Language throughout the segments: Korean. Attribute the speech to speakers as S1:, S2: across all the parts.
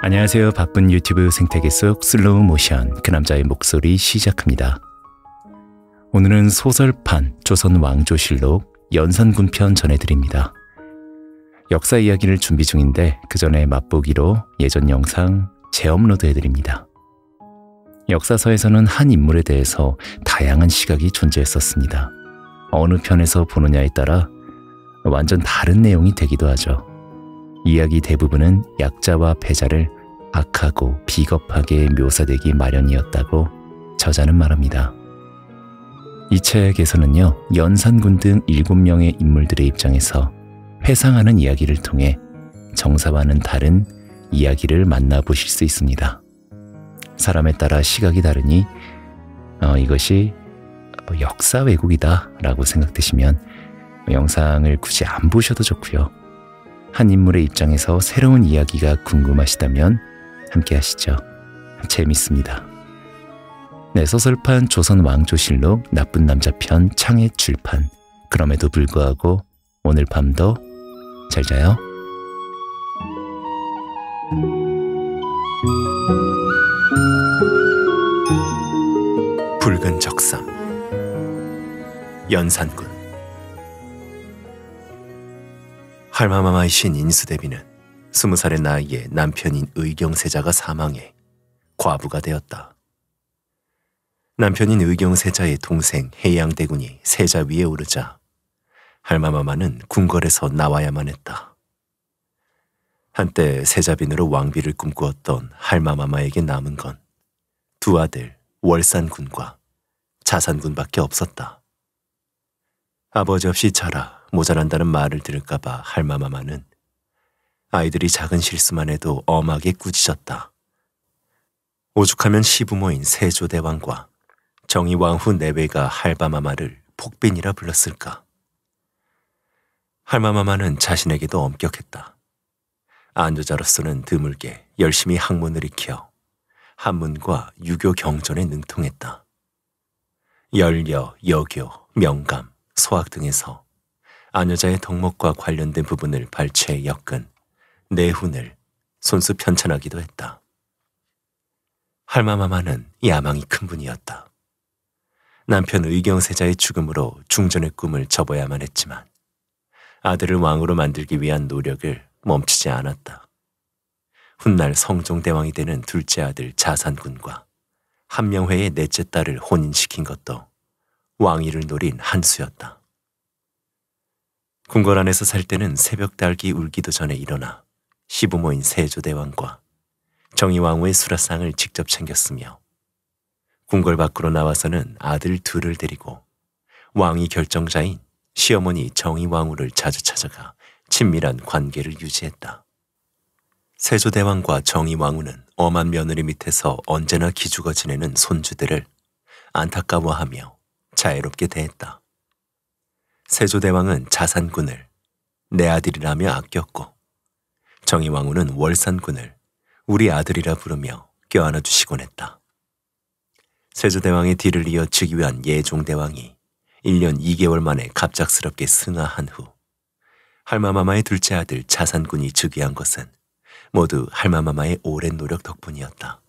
S1: 안녕하세요. 바쁜 유튜브 생태계 속 슬로우 모션 그 남자의 목소리 시작합니다. 오늘은 소설판 조선 왕조실록 연산군편 전해드립니다. 역사 이야기를 준비 중인데 그 전에 맛보기로 예전 영상 재업로드 해드립니다. 역사서에서는 한 인물에 대해서 다양한 시각이 존재했었습니다. 어느 편에서 보느냐에 따라 완전 다른 내용이 되기도 하죠. 이야기 대부분은 약자와 패자를 악하고 비겁하게 묘사되기 마련이었다고 저자는 말합니다. 이 책에서는요, 연산군 등 7명의 인물들의 입장에서 회상하는 이야기를 통해 정사와는 다른 이야기를 만나보실 수 있습니다. 사람에 따라 시각이 다르니 어, 이것이 역사 왜곡이다 라고 생각되시면 영상을 굳이 안 보셔도 좋고요. 한 인물의 입장에서 새로운 이야기가 궁금하시다면 함께 하시죠. 재밌습니다. 네, 소설판 조선 왕조실록 나쁜 남자 편 창의 출판. 그럼에도 불구하고 오늘 밤도 잘 자요.
S2: 붉은 적삼 연산군 할마마마이신 인수대비는 스무 살의 나이에 남편인 의경세자가 사망해 과부가 되었다. 남편인 의경세자의 동생 해양대군이 세자 위에 오르자 할마마마는 궁궐에서 나와야만 했다. 한때 세자빈으로 왕비를 꿈꾸었던 할마마마에게 남은 건 두 아들 월산군과 자산군밖에 없었다. 아버지 없이 자라 모자란다는 말을 들을까봐 할마마마는 아이들이 작은 실수만 해도 엄하게 꾸짖었다. 오죽하면 시부모인 세조대왕과 정의왕후 내외가 할바마마를 폭빈이라 불렀을까. 할마마마는 자신에게도 엄격했다. 안조자로서는 드물게 열심히 학문을 익혀 한문과 유교 경전에 능통했다. 열려, 여교, 명감, 소학 등에서 아녀자의 덕목과 관련된 부분을 발췌해 엮은 내훈을 손수 편찬하기도 했다. 할마마마는 야망이 큰 분이었다. 남편 의경세자의 죽음으로 중전의 꿈을 접어야만 했지만 아들을 왕으로 만들기 위한 노력을 멈추지 않았다. 훗날 성종대왕이 되는 둘째 아들 자산군과 한명회의 넷째 딸을 혼인시킨 것도 왕위를 노린 한 수였다. 궁궐 안에서 살 때는 새벽 달기 울기도 전에 일어나 시부모인 세조대왕과 정의왕후의 수라상을 직접 챙겼으며 궁궐 밖으로 나와서는 아들 둘을 데리고 왕위 결정자인 시어머니 정의왕후를 자주 찾아가 친밀한 관계를 유지했다. 세조대왕과 정의왕후는 엄한 며느리 밑에서 언제나 기죽어 지내는 손주들을 안타까워하며 자애롭게 대했다. 세조대왕은 자산군을 내 아들이라며 아꼈고 정의왕후는 월산군을 우리 아들이라 부르며 껴안아 주시곤 했다. 세조대왕의 뒤를 이어 즉위한 예종대왕이 1년 2개월 만에 갑작스럽게 승하한 후 할마마마의 둘째 아들 자산군이 즉위한 것은 모두 할마마마의 오랜 노력 덕분이었다.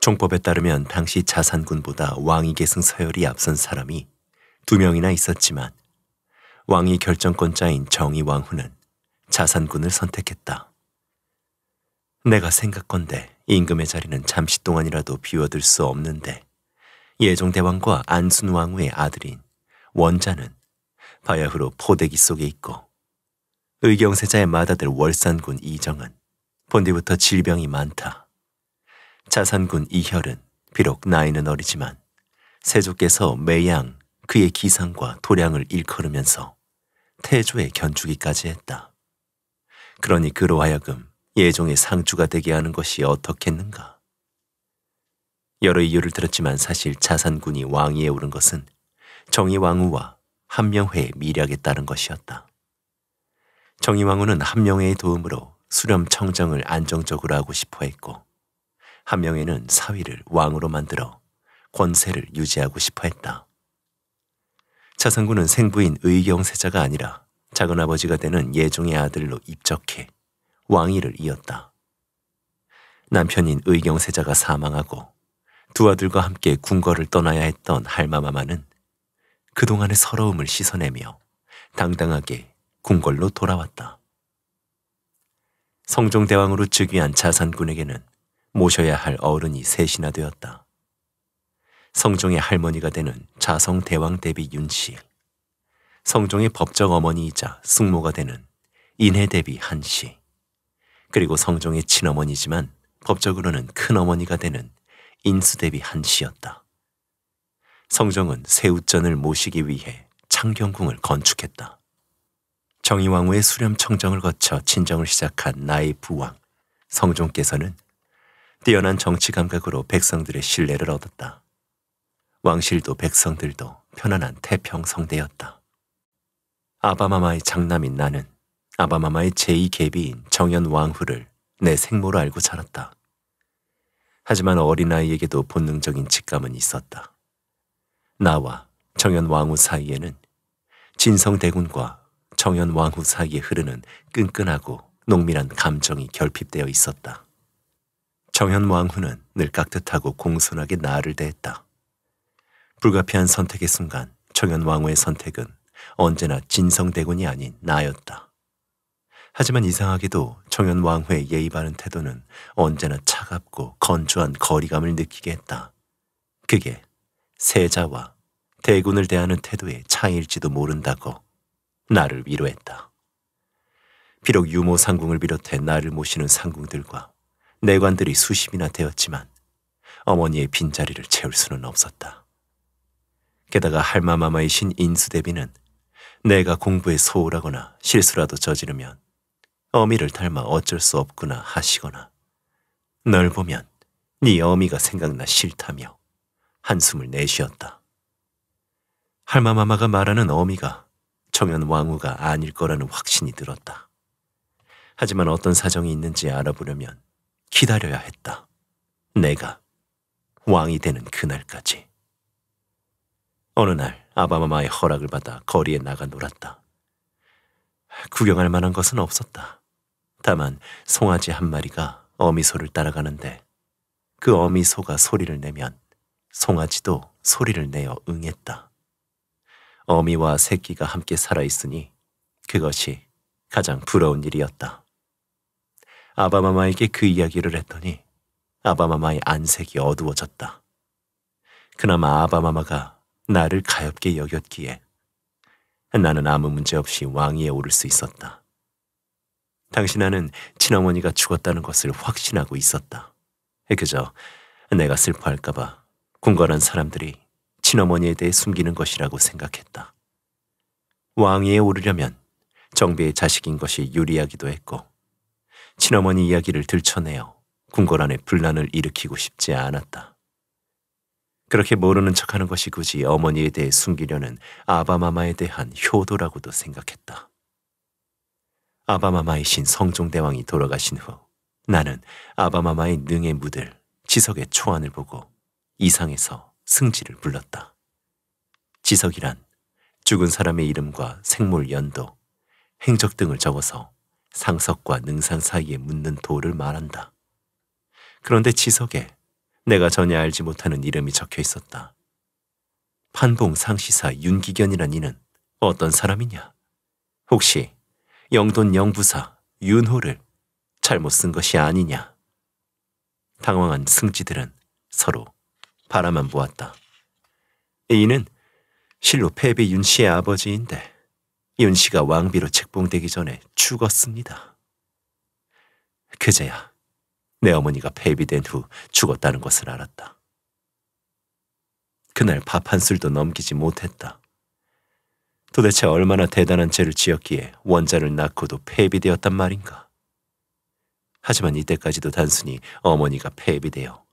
S2: 종법에 따르면 당시 자산군보다 왕위 계승 서열이 앞선 사람이 두 명이나 있었지만 왕위 결정권자인 정의 왕후는 자산군을 선택했다. 내가 생각건데 임금의 자리는 잠시 동안이라도 비워둘 수 없는데 예종대왕과 안순왕후의 아들인 원자는 바야흐로 포대기 속에 있고 의경세자의 맏아들 월산군 이정은 본디부터 질병이 많다. 자산군 이혈은 비록 나이는 어리지만 세조께서 매양 그의 기상과 도량을 일컬으면서 태조의 견주기까지 했다. 그러니 그로 하여금 예종의 상주가 되게 하는 것이 어떻겠는가. 여러 이유를 들었지만 사실 자산군이 왕위에 오른 것은 정의왕후와 한명회의 미략에 따른 것이었다. 정의왕후는 한명회의 도움으로 수렴청정을 안정적으로 하고 싶어 했고 한명회는 사위를 왕으로 만들어 권세를 유지하고 싶어 했다. 차상구는 생부인 의경세자가 아니라 작은아버지가 되는 예종의 아들로 입적해 왕위를 이었다. 남편인 의경세자가 사망하고 두 아들과 함께 궁궐을 떠나야 했던 할마마마는 그동안의 서러움을 씻어내며 당당하게 궁궐로 돌아왔다. 성종대왕으로 즉위한 자산군에게는 모셔야 할 어른이 셋이나 되었다. 성종의 할머니가 되는 자성 대왕 대비 윤씨, 성종의 법적 어머니이자 숙모가 되는 인해 대비 한씨, 그리고 성종의 친어머니지만 법적으로는 큰어머니가 되는 인수 대비 한씨였다. 성종은 세우전을 모시기 위해 창경궁을 건축했다. 정의왕후의 수렴청정을 거쳐 친정을 시작한 나의 부왕 성종께서는 뛰어난 정치 감각으로 백성들의 신뢰를 얻었다. 왕실도 백성들도 편안한 태평성대였다. 아바마마의 장남인 나는 아바마마의 제2계비인 정현 왕후를 내 생모로 알고 자랐다. 하지만 어린아이에게도 본능적인 직감은 있었다. 나와 정현 왕후 사이에는 진성대군과 정현 왕후 사이에 흐르는 끈끈하고 농밀한 감정이 결핍되어 있었다. 정현 왕후는 늘 깍듯하고 공손하게 나를 대했다. 불가피한 선택의 순간 청현 왕후의 선택은 언제나 진성대군이 아닌 나였다. 하지만 이상하게도 청현 왕후의 예의 바른 태도는 언제나 차갑고 건조한 거리감을 느끼게 했다. 그게 세자와 대군을 대하는 태도의 차이일지도 모른다고 나를 위로했다. 비록 유모 상궁을 비롯해 나를 모시는 상궁들과 내관들이 수십이나 되었지만 어머니의 빈자리를 채울 수는 없었다. 게다가 할마마마이신 인수대비는 내가 공부에 소홀하거나 실수라도 저지르면 어미를 닮아 어쩔 수 없구나 하시거나 널 보면 네 어미가 생각나 싫다며 한숨을 내쉬었다. 할마마마가 말하는 어미가 청연 왕후가 아닐 거라는 확신이 들었다. 하지만 어떤 사정이 있는지 알아보려면 기다려야 했다. 내가 왕이 되는 그날까지. 어느 날 아바마마의 허락을 받아 거리에 나가 놀았다. 구경할 만한 것은 없었다. 다만 송아지 한 마리가 어미소를 따라가는데 그 어미소가 소리를 내면 송아지도 소리를 내어 응했다. 어미와 새끼가 함께 살아있으니 그것이 가장 부러운 일이었다. 아바마마에게 그 이야기를 했더니 아바마마의 안색이 어두워졌다. 그나마 아바마마가 나를 가엽게 여겼기에 나는 아무 문제 없이 왕위에 오를 수 있었다. 당신나는 친어머니가 죽었다는 것을 확신하고 있었다. 그저 내가 슬퍼할까봐 궁궐한 사람들이 친어머니에 대해 숨기는 것이라고 생각했다. 왕위에 오르려면 정비의 자식인 것이 유리하기도 했고 친어머니 이야기를 들춰내어 궁궐 안에 분란을 일으키고 싶지 않았다. 그렇게 모르는 척하는 것이 굳이 어머니에 대해 숨기려는 아바마마에 대한 효도라고도 생각했다. 아바마마이신 성종대왕이 돌아가신 후 나는 아바마마의 능에 묻을 지석의 초안을 보고 이상에서 승지를 불렀다. 지석이란 죽은 사람의 이름과 생물 연도, 행적 등을 적어서 상석과 능산 사이에 묻는 도를 말한다. 그런데 지석에 내가 전혀 알지 못하는 이름이 적혀 있었다. 판봉 상시사 윤기견이란 이는 어떤 사람이냐? 혹시 영돈 영부사 윤호를 잘못 쓴 것이 아니냐? 당황한 승지들은 서로 바라만 보았다. 이는 실로 패배 윤 씨의 아버지인데 윤 씨가 왕비로 책봉되기 전에 죽었습니다. 그제야 내 어머니가 폐비된 후 죽었다는 것을 알았다. 그날 밥 한 술도 넘기지 못했다. 도대체 얼마나 대단한 죄를 지었기에 원자를 낳고도 폐비되었단 말인가. 하지만 이때까지도 단순히 어머니가 폐비되어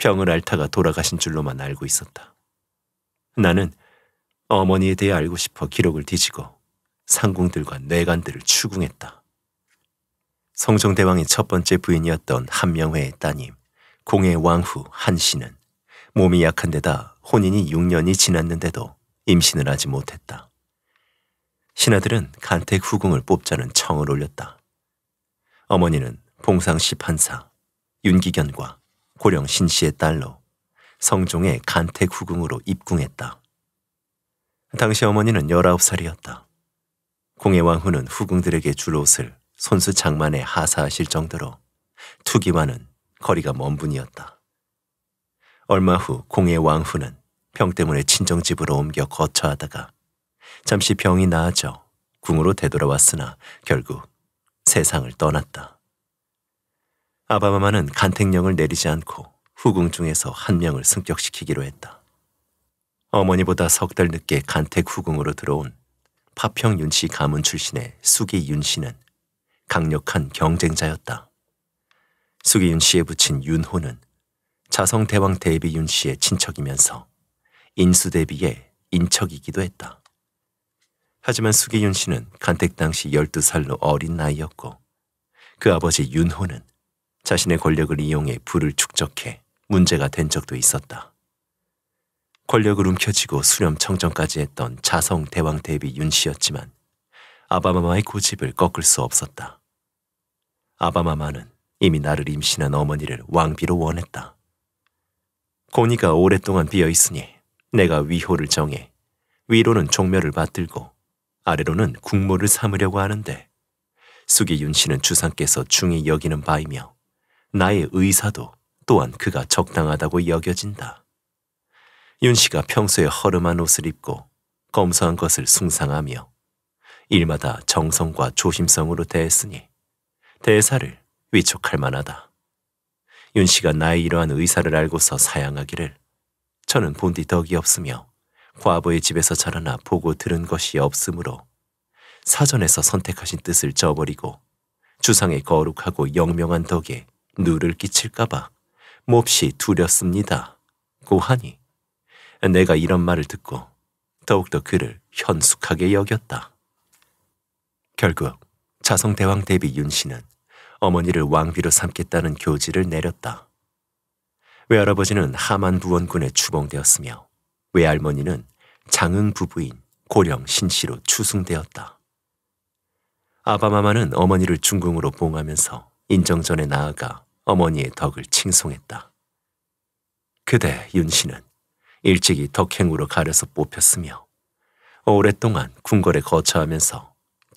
S2: 병을 앓다가 돌아가신 줄로만 알고 있었다. 나는 어머니에 대해 알고 싶어 기록을 뒤지고 상궁들과 뇌관들을 추궁했다. 성종대왕의 첫 번째 부인이었던 한명회의 따님 공의 왕후 한씨는 몸이 약한 데다 혼인이 6년이 지났는데도 임신을 하지 못했다. 신하들은 간택 후궁을 뽑자는 청을 올렸다. 어머니는 봉상시 판사 윤기견과 고령 신씨의 딸로 성종의 간택 후궁으로 입궁했다. 당시 어머니는 19살이었다. 공의 왕후는 후궁들에게 줄 옷을 손수 장만에 하사하실 정도로 투기만은 거리가 먼 분이었다. 얼마 후 공의 왕후는 병 때문에 친정집으로 옮겨 거처하다가 잠시 병이 나아져 궁으로 되돌아왔으나 결국 세상을 떠났다. 아바마마는 간택령을 내리지 않고 후궁 중에서 한 명을 승격시키기로 했다. 어머니보다 석 달 늦게 간택 후궁으로 들어온 파평 윤씨 가문 출신의 수기 윤씨는 강력한 경쟁자였다. 수기윤 씨의 부친 윤호는 자성대왕 대비윤 씨의 친척이면서 인수대비의 인척이기도 했다. 하지만 수기윤 씨는 간택 당시 12살로 어린 나이였고 그 아버지 윤호는 자신의 권력을 이용해 부를 축적해 문제가 된 적도 있었다. 권력을 움켜쥐고 수렴청정까지 했던 자성대왕 대비 윤 씨였지만 아바마마의 고집을 꺾을 수 없었다. 아바마마는 이미 나를 임신한 어머니를 왕비로 원했다. 고니가 오랫동안 비어 있으니 내가 위호를 정해 위로는 종묘를 받들고 아래로는 국모를 삼으려고 하는데 수기윤 씨는 주상께서 중히 여기는 바이며 나의 의사도 또한 그가 적당하다고 여겨진다. 윤 씨가 평소에 허름한 옷을 입고 검소한 것을 숭상하며 일마다 정성과 조심성으로 대했으니 대사를 위촉할 만하다. 윤 씨가 나의 이러한 의사를 알고서 사양하기를 저는 본뒤 덕이 없으며 과부의 집에서 자라나 보고 들은 것이 없으므로 사전에서 선택하신 뜻을 저버리고 주상의 거룩하고 영명한 덕에 누를 끼칠까봐 몹시 두렵습니다. 고하니 내가 이런 말을 듣고 더욱더 그를 현숙하게 여겼다. 결국 자성대왕 대비 윤씨는 어머니를 왕비로 삼겠다는 교지를 내렸다. 외할아버지는 하만 부원군에 추봉되었으며 외할머니는 장흥 부부인 고령 신씨로 추승되었다. 아바마마는 어머니를 중궁으로 봉하면서 인정전에 나아가 어머니의 덕을 칭송했다. 그대 윤씨는 일찍이 덕행으로 가려서 뽑혔으며 오랫동안 궁궐에 거처하면서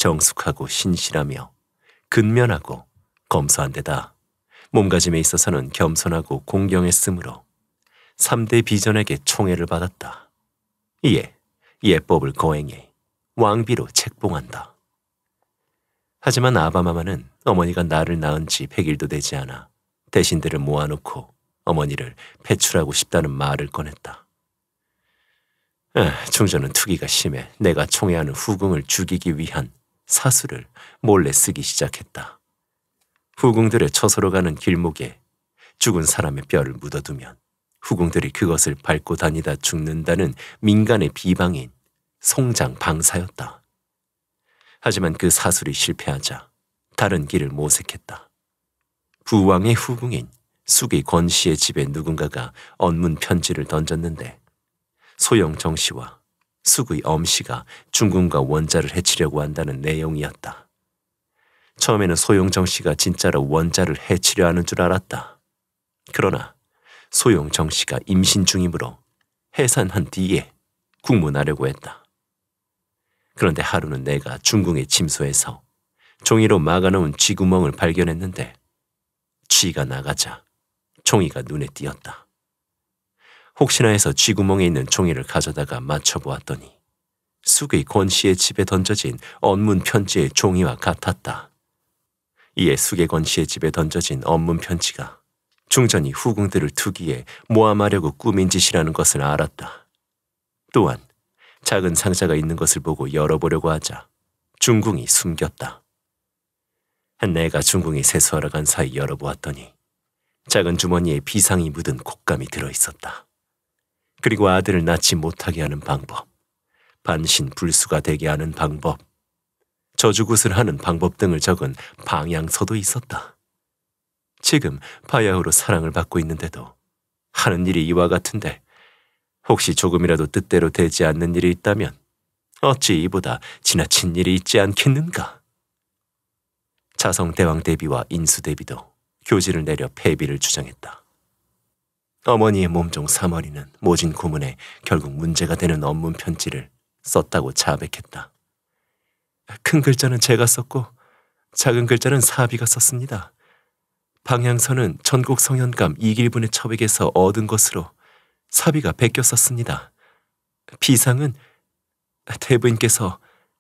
S2: 정숙하고 신실하며 근면하고 검소한 데다 몸가짐에 있어서는 겸손하고 공경했으므로 3대 비전에게 총애를 받았다. 이에 예법을 거행해 왕비로 책봉한다. 하지만 아바마마는 어머니가 나를 낳은 지 100일도 되지 않아 대신들을 모아놓고 어머니를 배출하고 싶다는 말을 꺼냈다. 에, 충전은 투기가 심해 내가 총애하는 후궁을 죽이기 위한 사수를 몰래 쓰기 시작했다. 후궁들의 처소로 가는 길목에 죽은 사람의 뼈를 묻어두면 후궁들이 그것을 밟고 다니다 죽는다는 민간의 비방인 송장 방사였다. 하지만 그 사술이 실패하자 다른 길을 모색했다. 부왕의 후궁인 숙이 권 씨의 집에 누군가가 언문 편지를 던졌는데 소영 정 씨와 수구의 엄씨가 중군과 원자를 해치려고 한다는 내용이었다. 처음에는 소용정 씨가 진짜로 원자를 해치려 하는 줄 알았다. 그러나 소용정 씨가 임신 중이므로 해산한 뒤에 국문하려고 했다. 그런데 하루는 내가 중궁의 침소에서 종이로 막아놓은 쥐구멍을 발견했는데 쥐가 나가자 종이가 눈에 띄었다. 혹시나 해서 쥐구멍에 있는 종이를 가져다가 맞춰보았더니 숙의 권 씨의 집에 던져진 언문 편지의 종이와 같았다. 이에 수계권 씨의 집에 던져진 언문 편지가 중전이 후궁들을 투기해 모함하려고 꾸민 짓이라는 것을 알았다. 또한 작은 상자가 있는 것을 보고 열어보려고 하자 중궁이 숨겼다. 내가 중궁이 세수하러 간 사이 열어보았더니 작은 주머니에 비상이 묻은 곶감이 들어있었다. 그리고 아들을 낳지 못하게 하는 방법, 반신 불수가 되게 하는 방법, 저주굿을 하는 방법 등을 적은 방향서도 있었다. 지금 바야흐로 사랑을 받고 있는데도 하는 일이 이와 같은데 혹시 조금이라도 뜻대로 되지 않는 일이 있다면 어찌 이보다 지나친 일이 있지 않겠는가? 자성대왕 대비와 인수대비도 교지를 내려 패비를 주장했다. 어머니의 몸종 사머리는 모진 고문에 결국 문제가 되는 업문 편지를 썼다고 자백했다. 큰 글자는 제가 썼고 작은 글자는 사비가 썼습니다. 방향선은 전국 성현감 이길분의 처백에서 얻은 것으로 사비가 베껴 썼습니다. 비상은 대부인께서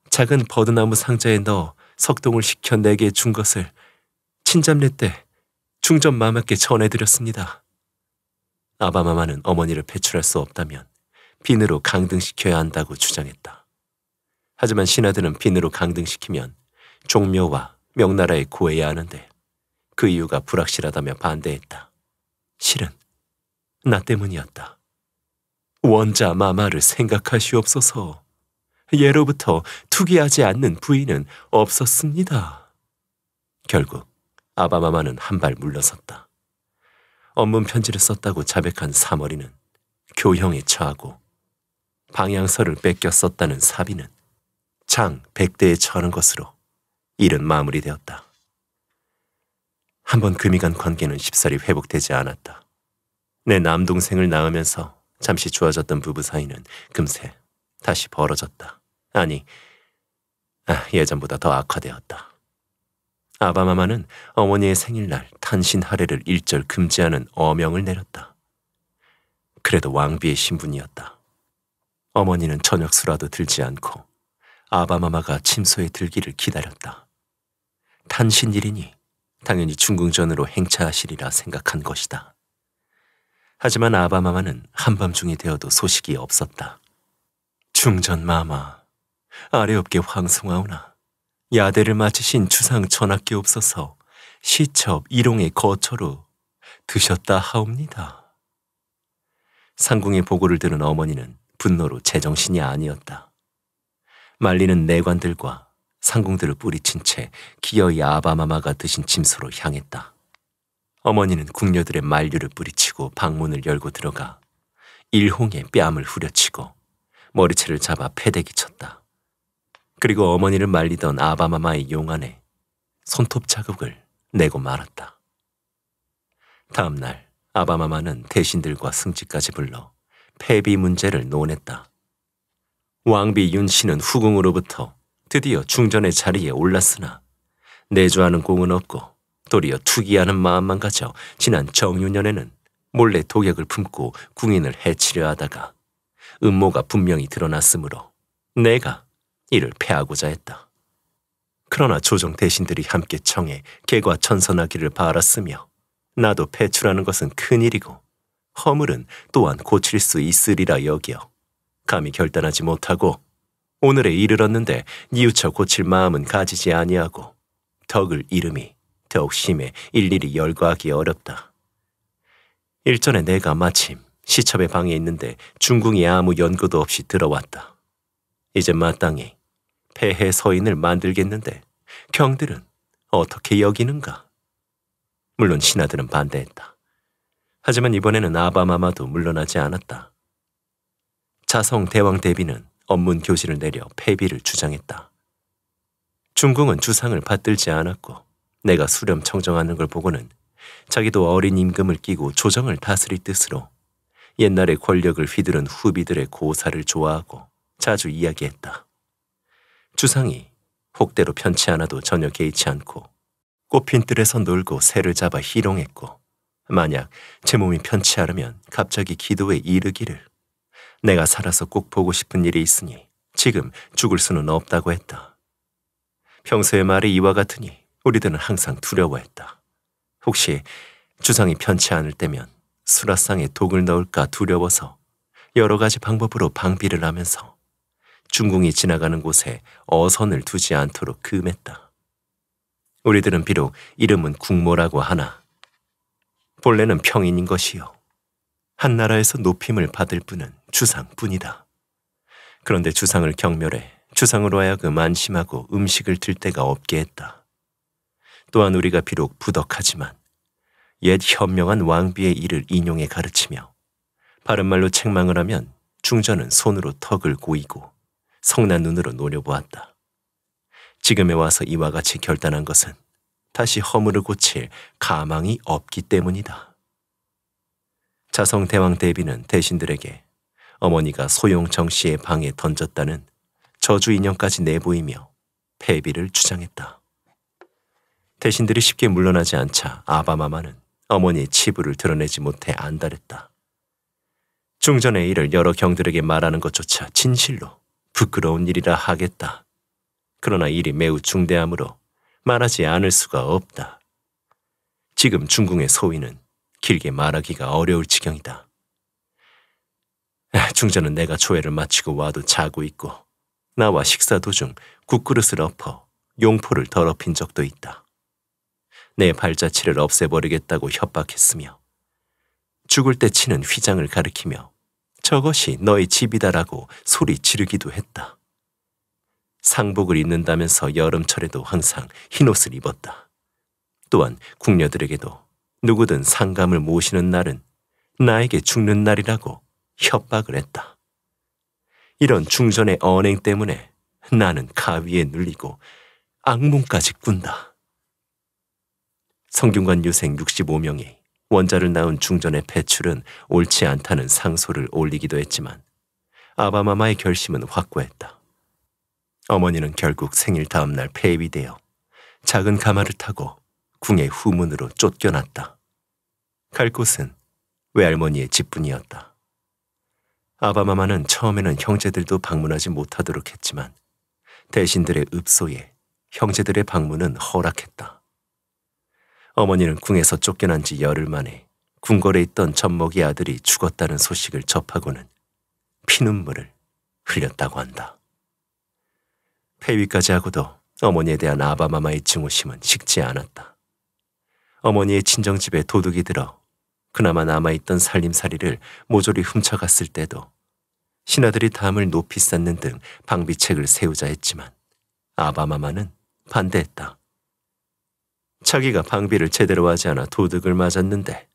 S2: 작은 버드나무 상자에 넣어 석동을 시켜 내게 네 준 것을 친잡례 때 충전 마마께 전해드렸습니다. 아바마마는 어머니를 배출할 수 없다면 빈으로 강등시켜야 한다고 주장했다. 하지만 신하들은 빈으로 강등시키면 종묘와 명나라에 구해야 하는데 그 이유가 불확실하다며 반대했다. 실은 나 때문이었다. 원자 마마를 생각하시옵소서. 예로부터 투기하지 않는 부인은 없었습니다. 결국 아바마마는 한 발 물러섰다. 언문 편지를 썼다고 자백한 사머리는 교형에 처하고 방향서를 뺏겨 썼다는 사비는 장백대에 처하는 것으로 일은 마무리되었다. 한번 금이 간 관계는 쉽사리 회복되지 않았다. 내 남동생을 낳으면서 잠시 좋아졌던 부부 사이는 금세 다시 벌어졌다. 아니, 아, 예전보다 더 악화되었다. 아바마마는 어머니의 생일날 탄신 할애를 일절 금지하는 어명을 내렸다. 그래도 왕비의 신분이었다. 어머니는 저녁수라도 들지 않고 아바마마가 침소에 들기를 기다렸다. 탄신일이니 당연히 중궁전으로 행차하시리라 생각한 것이다. 하지만 아바마마는 한밤중이 되어도 소식이 없었다. 중전마마, 아래없게 황송하오나 야대를 마치신 주상 전학께없어서 시첩 일용의 거처로 드셨다 하옵니다. 상궁의 보고를 들은 어머니는 분노로 제정신이 아니었다. 말리는 내관들과 상궁들을 뿌리친 채 기어이 아바마마가 드신 짐소로 향했다. 어머니는 궁녀들의 만류를 뿌리치고 방문을 열고 들어가 일홍의 뺨을 후려치고 머리채를 잡아 패대기 쳤다. 그리고 어머니를 말리던 아바마마의 용 안에 손톱 자국을 내고 말았다. 다음 날 아바마마는 대신들과 승지까지 불러 폐비 문제를 논했다. 왕비 윤씨는 후궁으로부터 드디어 중전의 자리에 올랐으나 내조하는 공은 없고 도리어 투기하는 마음만 가져 지난 정유년에는 몰래 독약을 품고 궁인을 해치려 하다가 음모가 분명히 드러났으므로 내가 이를 패하고자 했다. 그러나 조정 대신들이 함께 청해 개과 천선하기를 바랐으며 나도 배출하는 것은 큰일이고 허물은 또한 고칠 수 있으리라 여겨 감히 결단하지 못하고 오늘에 이르렀는데 뉘웃쳐 고칠 마음은 가지지 아니하고 덕을 잃음이 더욱 심해 일일이 열거하기 어렵다. 일전에 내가 마침 시첩의 방에 있는데 중궁이 아무 연구도 없이 들어왔다. 이제 마땅히 폐해 서인을 만들겠는데 경들은 어떻게 여기는가? 물론 신하들은 반대했다. 하지만 이번에는 아바마마도 물러나지 않았다. 자성 대왕 대비는 업문 교실을 내려 폐비를 주장했다. 중궁은 주상을 받들지 않았고 내가 수렴 청정하는 걸 보고는 자기도 어린 임금을 끼고 조정을 다스릴 뜻으로 옛날의 권력을 휘두른 후비들의 고사를 좋아하고 자주 이야기했다. 주상이 혹대로 편치 않아도 전혀 개의치 않고 꽃핀 뜰에서 놀고 새를 잡아 희롱했고 만약 제 몸이 편치 않으면 갑자기 기도에 이르기를 내가 살아서 꼭 보고 싶은 일이 있으니 지금 죽을 수는 없다고 했다. 평소의 말이 이와 같으니 우리들은 항상 두려워했다. 혹시 주상이 편치 않을 때면 수라상에 독을 넣을까 두려워서 여러 가지 방법으로 방비를 하면서 중궁이 지나가는 곳에 어선을 두지 않도록 금했다. 우리들은 비록 이름은 국모라고 하나 본래는 평인인 것이요. 한나라에서 높임을 받을 분은 주상뿐이다. 그런데 주상을 경멸해 주상으로 하여금 안심하고 음식을 들 데가 없게 했다. 또한 우리가 비록 부덕하지만 옛 현명한 왕비의 일을 인용해 가르치며 바른 말로 책망을 하면 중전은 손으로 턱을 고이고 성난 눈으로 노려보았다. 지금에 와서 이와 같이 결단한 것은 다시 허물을 고칠 가망이 없기 때문이다. 자성 대왕 대비는 대신들에게 어머니가 소용정 씨의 방에 던졌다는 저주 인형까지 내보이며 패비를 주장했다. 대신들이 쉽게 물러나지 않자 아바마마는 어머니의 치부를 드러내지 못해 안달했다. 중전의 일을 여러 경들에게 말하는 것조차 진실로 부끄러운 일이라 하겠다. 그러나 일이 매우 중대하므로 말하지 않을 수가 없다. 지금 중궁의 소위는 길게 말하기가 어려울 지경이다. 아, 중전은 내가 조회를 마치고 와도 자고 있고 나와 식사 도중 국그릇을 엎어 용포를 더럽힌 적도 있다. 내 발자취를 없애버리겠다고 협박했으며 죽을 때 치는 휘장을 가리키며 저것이 너의 집이다라고 소리 지르기도 했다. 상복을 입는다면서 여름철에도 항상 흰옷을 입었다. 또한 궁녀들에게도 누구든 상감을 모시는 날은 나에게 죽는 날이라고 협박을 했다. 이런 중전의 언행 때문에 나는 가위에 눌리고 악몽까지 꾼다. 성균관 유생 65명이 원자를 낳은 중전의 배출은 옳지 않다는 상소를 올리기도 했지만 아바마마의 결심은 확고했다. 어머니는 결국 생일 다음 날 폐위되어 작은 가마를 타고 궁의 후문으로 쫓겨났다. 갈 곳은 외할머니의 집뿐이었다. 아바마마는 처음에는 형제들도 방문하지 못하도록 했지만 대신들의 읍소에 형제들의 방문은 허락했다. 어머니는 궁에서 쫓겨난 지 열흘 만에 궁궐에 있던 젖먹이 아들이 죽었다는 소식을 접하고는 피눈물을 흘렸다고 한다. 폐위까지 하고도 어머니에 대한 아바마마의 증오심은 식지 않았다. 어머니의 친정집에 도둑이 들어 그나마 남아있던 살림살이를 모조리 훔쳐갔을 때도 신하들이 담을 높이 쌓는 등 방비책을 세우자 했지만 아바마마는 반대했다. 자기가 방비를 제대로 하지 않아 도둑을 맞았는데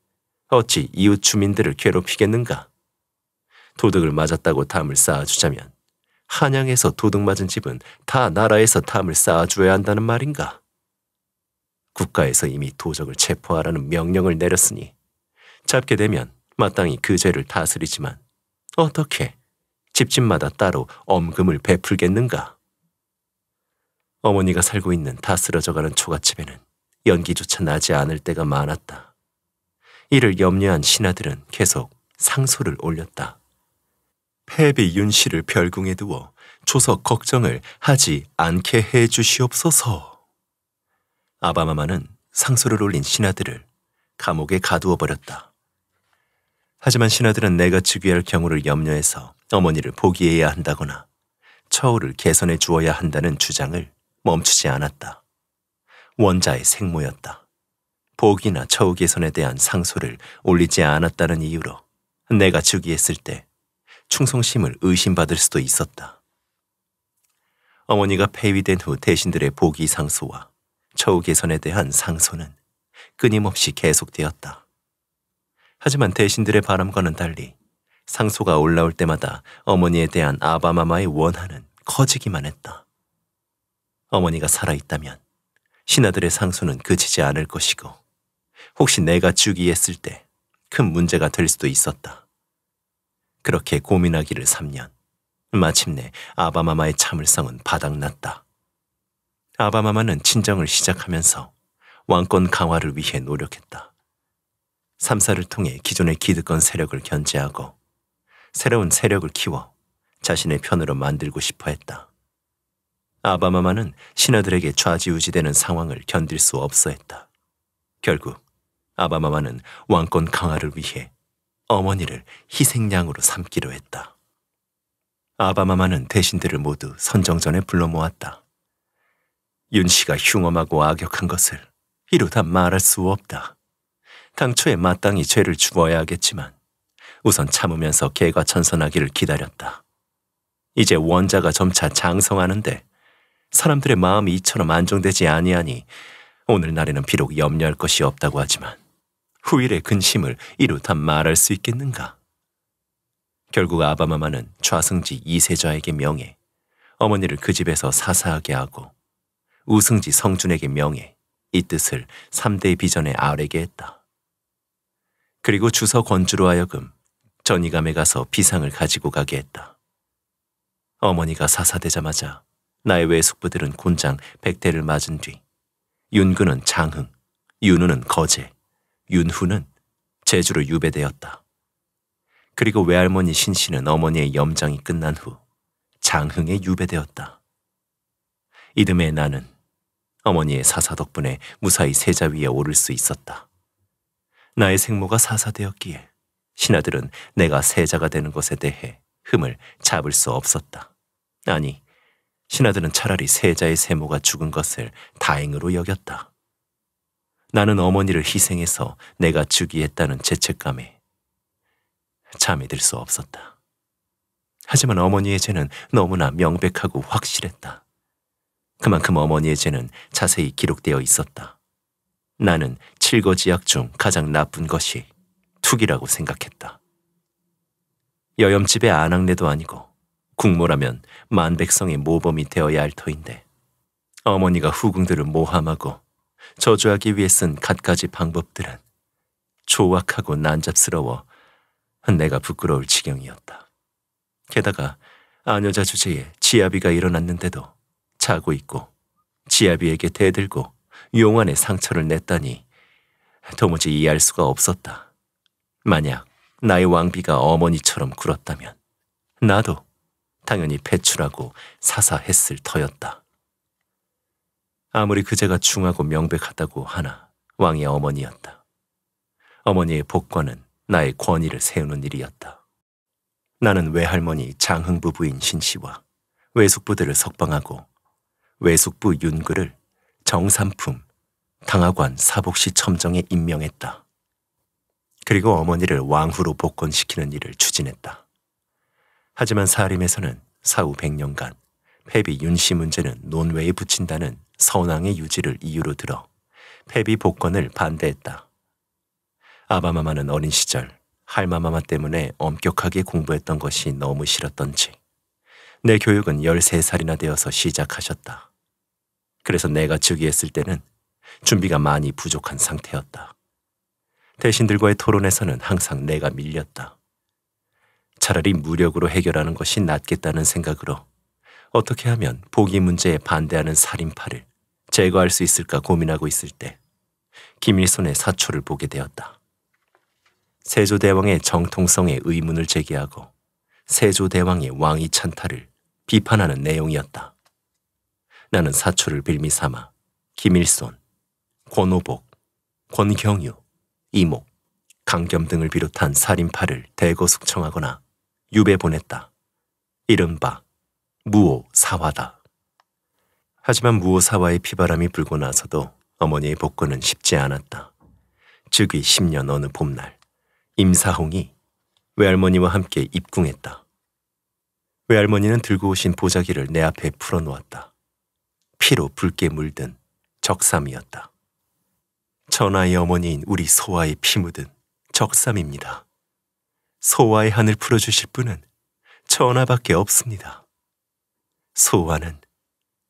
S2: 어찌 이웃 주민들을 괴롭히겠는가? 도둑을 맞았다고 담을 쌓아주자면 한양에서 도둑 맞은 집은 다 나라에서 담을 쌓아줘야 한다는 말인가? 국가에서 이미 도적을 체포하라는 명령을 내렸으니 잡게 되면 마땅히 그 죄를 다스리지만 어떻게 집집마다 따로 엄금을 베풀겠는가? 어머니가 살고 있는 다 쓰러져가는 초가집에는 연기조차 나지 않을 때가 많았다. 이를 염려한 신하들은 계속 상소를 올렸다. 패비윤 씨를 별궁에 두어 조석 걱정을 하지 않게 해 주시옵소서. 아바마마는 상소를 올린 신하들을 감옥에 가두어 버렸다. 하지만 신하들은 내가 즉위할 경우를 염려해서 어머니를 포기해야 한다거나 처우를 개선해 주어야 한다는 주장을 멈추지 않았다. 원자의 생모였다. 복이나 처우 개선에 대한 상소를 올리지 않았다는 이유로 내가 즉위했을 때 충성심을 의심받을 수도 있었다. 어머니가 폐위된 후 대신들의 복이 상소와 처우 개선에 대한 상소는 끊임없이 계속되었다. 하지만 대신들의 바람과는 달리 상소가 올라올 때마다 어머니에 대한 아바마마의 원하는 커지기만 했다. 어머니가 살아있다면 신하들의 상소는 그치지 않을 것이고 혹시 내가 주기했을 때 큰 문제가 될 수도 있었다. 그렇게 고민하기를 3년. 마침내 아바마마의 참을성은 바닥났다. 아바마마는 친정을 시작하면서 왕권 강화를 위해 노력했다. 삼사를 통해 기존의 기득권 세력을 견제하고 새로운 세력을 키워 자신의 편으로 만들고 싶어 했다. 아바마마는 신하들에게 좌지우지되는 상황을 견딜 수 없어 했다. 결국 아바마마는 왕권 강화를 위해 어머니를 희생양으로 삼기로 했다. 아바마마는 대신들을 모두 선정전에 불러 모았다. 윤 씨가 흉엄하고 악역한 것을 이루다 말할 수 없다. 당초에 마땅히 죄를 죽어야 하겠지만 우선 참으면서 개가 천선하기를 기다렸다. 이제 원자가 점차 장성하는데 사람들의 마음이 이처럼 안정되지 아니하니 오늘날에는 비록 염려할 것이 없다고 하지만 후일의 근심을 이루다 말할 수 있겠는가? 결국 아바마마는 좌승지 이세자에게 명해 어머니를 그 집에서 사사하게 하고 우승지 성준에게 명해 이 뜻을 3대 비전에 아래게 했다. 그리고 주서 권주로 하여금 전이감에 가서 비상을 가지고 가게 했다. 어머니가 사사되자마자 나의 외숙부들은 곤장 백대를 맞은 뒤 윤근은 장흥, 윤우는 거제, 윤후는 제주로 유배되었다. 그리고 외할머니 신씨는 어머니의 염장이 끝난 후 장흥에 유배되었다. 이듬해 나는 어머니의 사사 덕분에 무사히 세자 위에 오를 수 있었다. 나의 생모가 사사되었기에 신하들은 내가 세자가 되는 것에 대해 흠을 잡을 수 없었다. 아니, 신하들은 차라리 세자의 세모가 죽은 것을 다행으로 여겼다. 나는 어머니를 희생해서 내가 죽이했다는 죄책감에 잠이 들 수 없었다. 하지만 어머니의 죄는 너무나 명백하고 확실했다. 그만큼 어머니의 죄는 자세히 기록되어 있었다. 나는 칠거지약 중 가장 나쁜 것이 투기라고 생각했다. 여염집의 아낙네도 아니고 국모라면 만백성의 모범이 되어야 할 터인데 어머니가 후궁들을 모함하고 저주하기 위해 쓴 갖가지 방법들은 조악하고 난잡스러워 내가 부끄러울 지경이었다. 게다가 아녀자 주제에 지아비가 일어났는데도 자고 있고 지아비에게 대들고 용안의 상처를 냈다니 도무지 이해할 수가 없었다. 만약 나의 왕비가 어머니처럼 굴었다면 나도 당연히 배출하고 사사했을 터였다. 아무리 그제가 중하고 명백하다고 하나 왕의 어머니였다. 어머니의 복권은 나의 권위를 세우는 일이었다. 나는 외할머니 장흥 부부인 신씨와 외숙부들을 석방하고 외숙부 윤구를 정삼품 당하관 사복시 첨정에 임명했다. 그리고 어머니를 왕후로 복권시키는 일을 추진했다. 하지만 사림에서는 사후 100년간 패비 윤씨 문제는 논외에 붙인다는 선왕의 유지를 이유로 들어 패비 복권을 반대했다. 아바마마는 어린 시절 할마마마 때문에 엄격하게 공부했던 것이 너무 싫었던지 내 교육은 13살이나 되어서 시작하셨다. 그래서 내가 즉위했을 때는 준비가 많이 부족한 상태였다. 대신들과의 토론에서는 항상 내가 밀렸다. 차라리 무력으로 해결하는 것이 낫겠다는 생각으로 어떻게 하면 보기 문제에 반대하는 살인파를 제거할 수 있을까 고민하고 있을 때 김일손의 사초를 보게 되었다. 세조대왕의 정통성에 의문을 제기하고 세조대왕의 왕위 찬탈을 비판하는 내용이었다. 나는 사초를 빌미 삼아 김일손, 권오복, 권경유, 이목, 강겸 등을 비롯한 살인파를 대거 숙청하거나 유배 보냈다. 이른바 무오사화다. 하지만 무오사화의 피바람이 불고 나서도 어머니의 복권은 쉽지 않았다. 즉위 10년 어느 봄날 임사홍이 외할머니와 함께 입궁했다. 외할머니는 들고 오신 보자기를 내 앞에 풀어놓았다. 피로 붉게 물든 적삼이었다. 전하의 어머니인 우리 소아의 피 묻은 적삼입니다. 소와의 한을 풀어주실 분은 전하밖에 없습니다. 소와는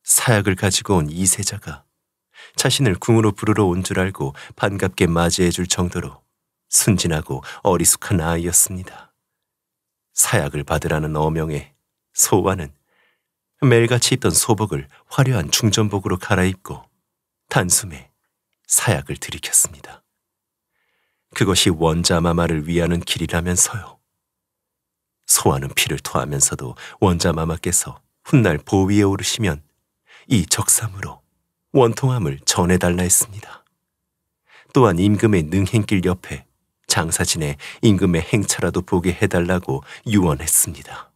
S2: 사약을 가지고 온 이세자가 자신을 궁으로 부르러 온 줄 알고 반갑게 맞이해 줄 정도로 순진하고 어리숙한 아이였습니다. 사약을 받으라는 어명에 소와는 매일같이 입던 소복을 화려한 중전복으로 갈아입고 단숨에 사약을 들이켰습니다. 그것이 원자마마를 위하는 길이라면서요. 소화는 피를 토하면서도 원자마마께서 훗날 보위에 오르시면 이 적삼으로 원통함을 전해달라 했습니다. 또한 임금의 능행길 옆에 장사진의 임금의 행차라도 보게 해달라고 유언했습니다.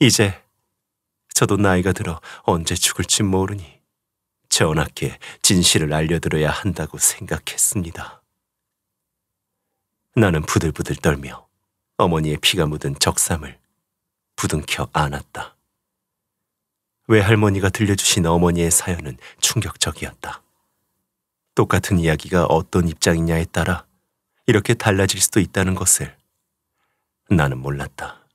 S2: 이제 저도 나이가 들어 언제 죽을지 모르니 전하께 진실을 알려드려야 한다고 생각했습니다. 나는 부들부들 떨며 어머니의 피가 묻은 적삼을 부둥켜 안았다. 외할머니가 들려주신 어머니의 사연은 충격적이었다. 똑같은 이야기가 어떤 입장이냐에 따라 이렇게 달라질 수도 있다는 것을 나는 몰랐다.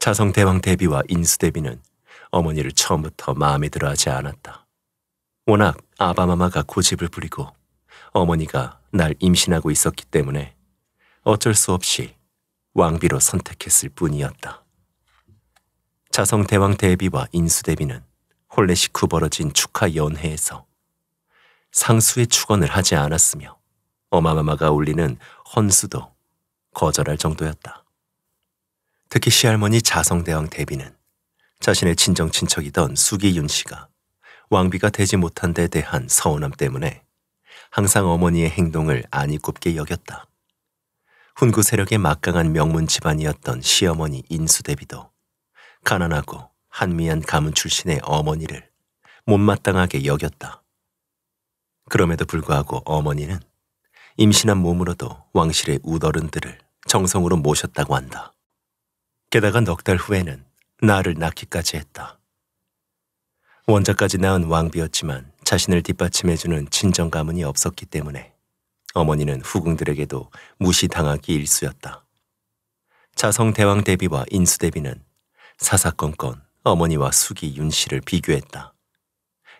S2: 자성대왕 대비와 인수대비는 어머니를 처음부터 마음에 들어하지 않았다. 워낙 아바마마가 고집을 부리고 어머니가 날 임신하고 있었기 때문에 어쩔 수 없이 왕비로 선택했을 뿐이었다. 자성 대왕 대비와 인수 대비는 홀레시쿠 벌어진 축하 연회에서 상수의 축원을 하지 않았으며 어마마마가 울리는 헌수도 거절할 정도였다. 특히 시할머니 자성대왕 대비는 자신의 친정 친척이던 수기윤 씨가 왕비가 되지 못한 데 대한 서운함 때문에 항상 어머니의 행동을 안이 꼽게 여겼다. 훈구 세력의 막강한 명문 집안이었던 시어머니 인수대비도 가난하고 한미한 가문 출신의 어머니를 못마땅하게 여겼다. 그럼에도 불구하고 어머니는 임신한 몸으로도 왕실의 우더른들을 정성으로 모셨다고 한다. 게다가 넉 달 후에는 나를 낳기까지 했다. 원자까지 낳은 왕비였지만 자신을 뒷받침해주는 친정 가문이 없었기 때문에 어머니는 후궁들에게도 무시당하기 일쑤였다. 자성 대왕 대비와 인수 대비는 사사건건 어머니와 숙이 윤 씨를 비교했다.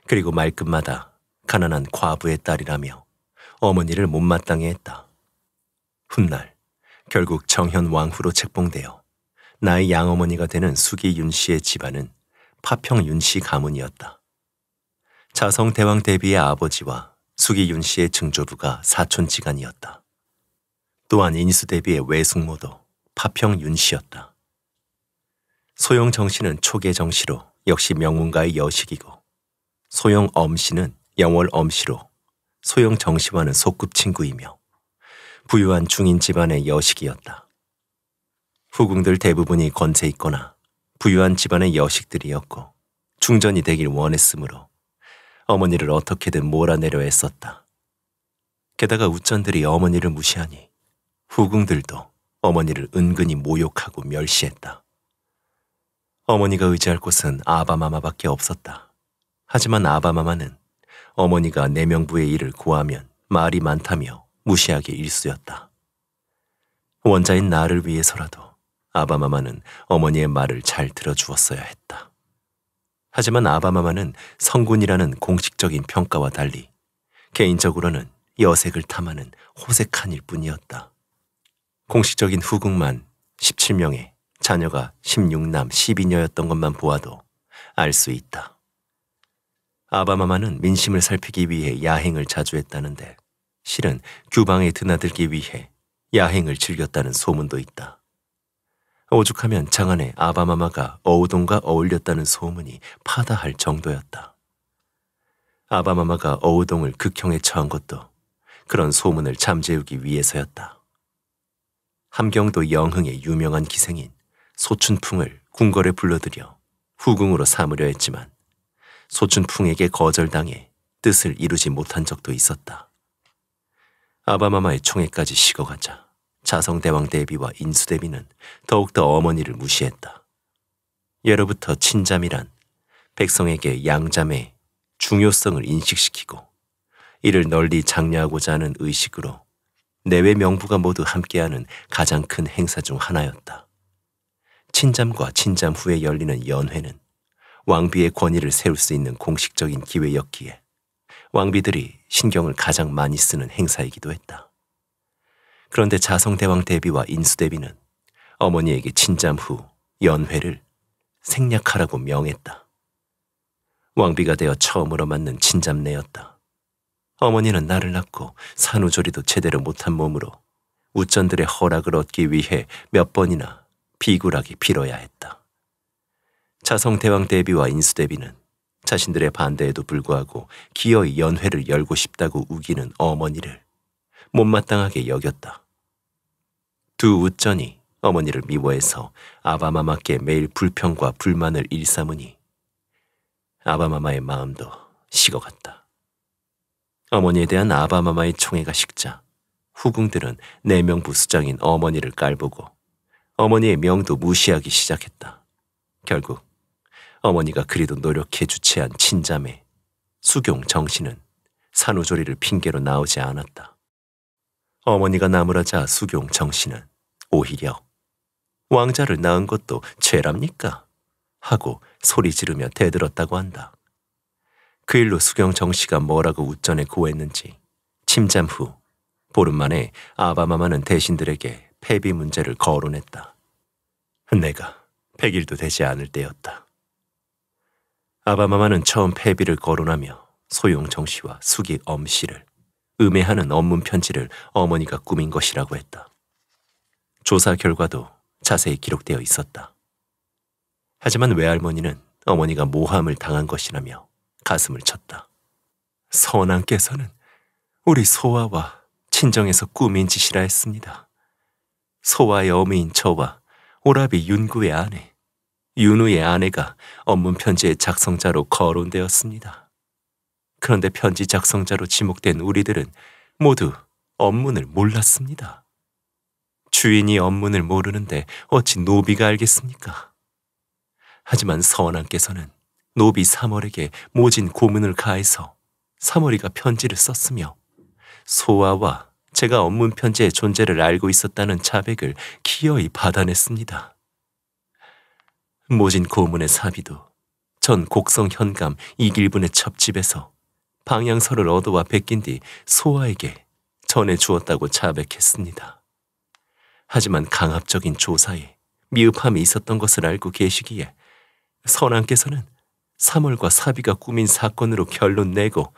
S2: 그리고 말끝마다 가난한 과부의 딸이라며 어머니를 못마땅해 했다. 훗날 결국 정현 왕후로 책봉되어 나의 양어머니가 되는 숙이 윤 씨의 집안은 파평 윤씨 가문이었다. 자성 대왕 대비의 아버지와 수기윤 씨의 증조부가 사촌지간이었다. 또한 인수 대비의 외숙모도 파평윤 씨였다. 소영 정씨는 초계 정씨로 역시 명문가의 여식이고 소영 엄씨는 영월 엄씨로 소영 정씨와는 소꿉친구이며 부유한 중인 집안의 여식이었다. 후궁들 대부분이 권세 있거나 부유한 집안의 여식들이었고 중전이 되길 원했으므로 어머니를 어떻게든 몰아내려 애썼다. 게다가 우천들이 어머니를 무시하니 후궁들도 어머니를 은근히 모욕하고 멸시했다. 어머니가 의지할 곳은 아바마마밖에 없었다. 하지만 아바마마는 어머니가 내명부의 네 일을 고하면 말이 많다며 무시하게 일쑤였다. 원자인 나를 위해서라도 아바마마는 어머니의 말을 잘 들어주었어야 했다. 하지만 아바마마는 성군이라는 공식적인 평가와 달리 개인적으로는 여색을 탐하는 호색한 일 뿐이었다. 공식적인 후궁만 1 7명의 자녀가 16남 12녀였던 것만 보아도 알 수 있다. 아바마마는 민심을 살피기 위해 야행을 자주 했다는데 실은 규방에 드나들기 위해 야행을 즐겼다는 소문도 있다. 오죽하면 장안에 아바마마가 어우동과 어울렸다는 소문이 파다할 정도였다. 아바마마가 어우동을 극형에 처한 것도 그런 소문을 잠재우기 위해서였다. 함경도 영흥의 유명한 기생인 소춘풍을 궁궐에 불러들여 후궁으로 삼으려 했지만 소춘풍에게 거절당해 뜻을 이루지 못한 적도 있었다. 아바마마의 총에까지 식어가자 자성대왕 대비와 인수대비는 더욱더 어머니를 무시했다. 예로부터 친잠이란 백성에게 양잠의 중요성을 인식시키고 이를 널리 장려하고자 하는 의식으로 내외 명부가 모두 함께하는 가장 큰 행사 중 하나였다. 친잠과 친잠 후에 열리는 연회는 왕비의 권위를 세울 수 있는 공식적인 기회였기에 왕비들이 신경을 가장 많이 쓰는 행사이기도 했다. 그런데 자성대왕 대비와 인수대비는 어머니에게 친잠 후 연회를 생략하라고 명했다. 왕비가 되어 처음으로 맞는 친잠내였다. 어머니는 나를 낳고 산후조리도 제대로 못한 몸으로 우전들의 허락을 얻기 위해 몇 번이나 비굴하게 빌어야 했다. 자성대왕 대비와 인수대비는 자신들의 반대에도 불구하고 기어이 연회를 열고 싶다고 우기는 어머니를 못마땅하게 여겼다. 두 웃전이 어머니를 미워해서 아바마마께 매일 불평과 불만을 일삼으니 아바마마의 마음도 식어갔다. 어머니에 대한 아바마마의 총애가 식자 후궁들은 내명부 네 수장인 어머니를 깔보고 어머니의 명도 무시하기 시작했다. 결국 어머니가 그리도 노력해 주체한 친자매 수경 정신은 산후조리를 핑계로 나오지 않았다. 어머니가 나무라자 수경 정씨는 오히려 왕자를 낳은 것도 죄랍니까? 하고 소리 지르며 대들었다고 한다. 그 일로 수경 정씨가 뭐라고 우전에 고했는지 침잠 후 보름 만에 아바마마는 대신들에게 폐비 문제를 거론했다. 내가 100일도 되지 않을 때였다. 아바마마는 처음 폐비를 거론하며 소용 정씨와 수기 엄씨를 음해하는 업문 편지를 어머니가 꾸민 것이라고 했다. 조사 결과도 자세히 기록되어 있었다. 하지만 외할머니는 어머니가 모함을 당한 것이라며 가슴을 쳤다. 선왕께서는 우리 소아와 친정에서 꾸민 짓이라 했습니다. 소아의 어미인 저와 오라비 윤구의 아내, 윤우의 아내가 업문 편지의 작성자로 거론되었습니다. 그런데 편지 작성자로 지목된 우리들은 모두 업문을 몰랐습니다. 주인이 업문을 모르는데 어찌 노비가 알겠습니까? 하지만 서원왕께서는 노비 3월에게 모진 고문을 가해서 3월이가 편지를 썼으며 소아와 제가 업문 편지의 존재를 알고 있었다는 자백을 기어이 받아냈습니다. 모진 고문의 사비도 전 곡성 현감 이길분의 첩집에서 방향서를 얻어와 베낀 뒤 소아에게 전해 주었다고 자백했습니다. 하지만 강압적인 조사에 미흡함이 있었던 것을 알고 계시기에 선왕께서는 3월과 사비가 꾸민 사건으로 결론 내고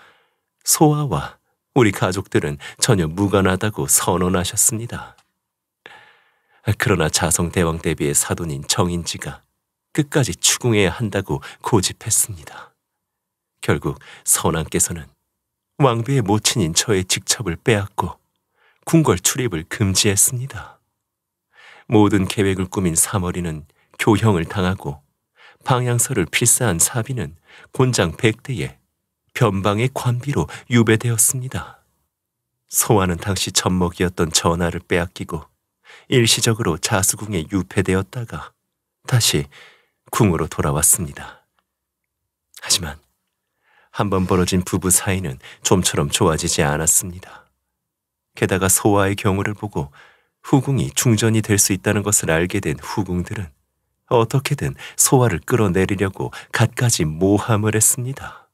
S2: 소아와 우리 가족들은 전혀 무관하다고 선언하셨습니다. 그러나 자성대왕 대비의 사돈인 정인지가 끝까지 추궁해야 한다고 고집했습니다. 결국 선왕께서는 왕비의 모친인 저의 직첩을 빼앗고 궁궐 출입을 금지했습니다. 모든 계획을 꾸민 사머리는 교형을 당하고 방향서를 필사한 사비는 곤장 백대에 변방의 관비로 유배되었습니다. 소아는 당시 젖먹이었던 전하를 빼앗기고 일시적으로 자수궁에 유폐되었다가 다시 궁으로 돌아왔습니다. 하지만 한번 벌어진 부부 사이는 좀처럼 좋아지지 않았습니다. 게다가 소아의 경우를 보고 후궁이 중전이 될 수 있다는 것을 알게 된 후궁들은 어떻게든 소아를 끌어내리려고 갖가지 모함을 했습니다.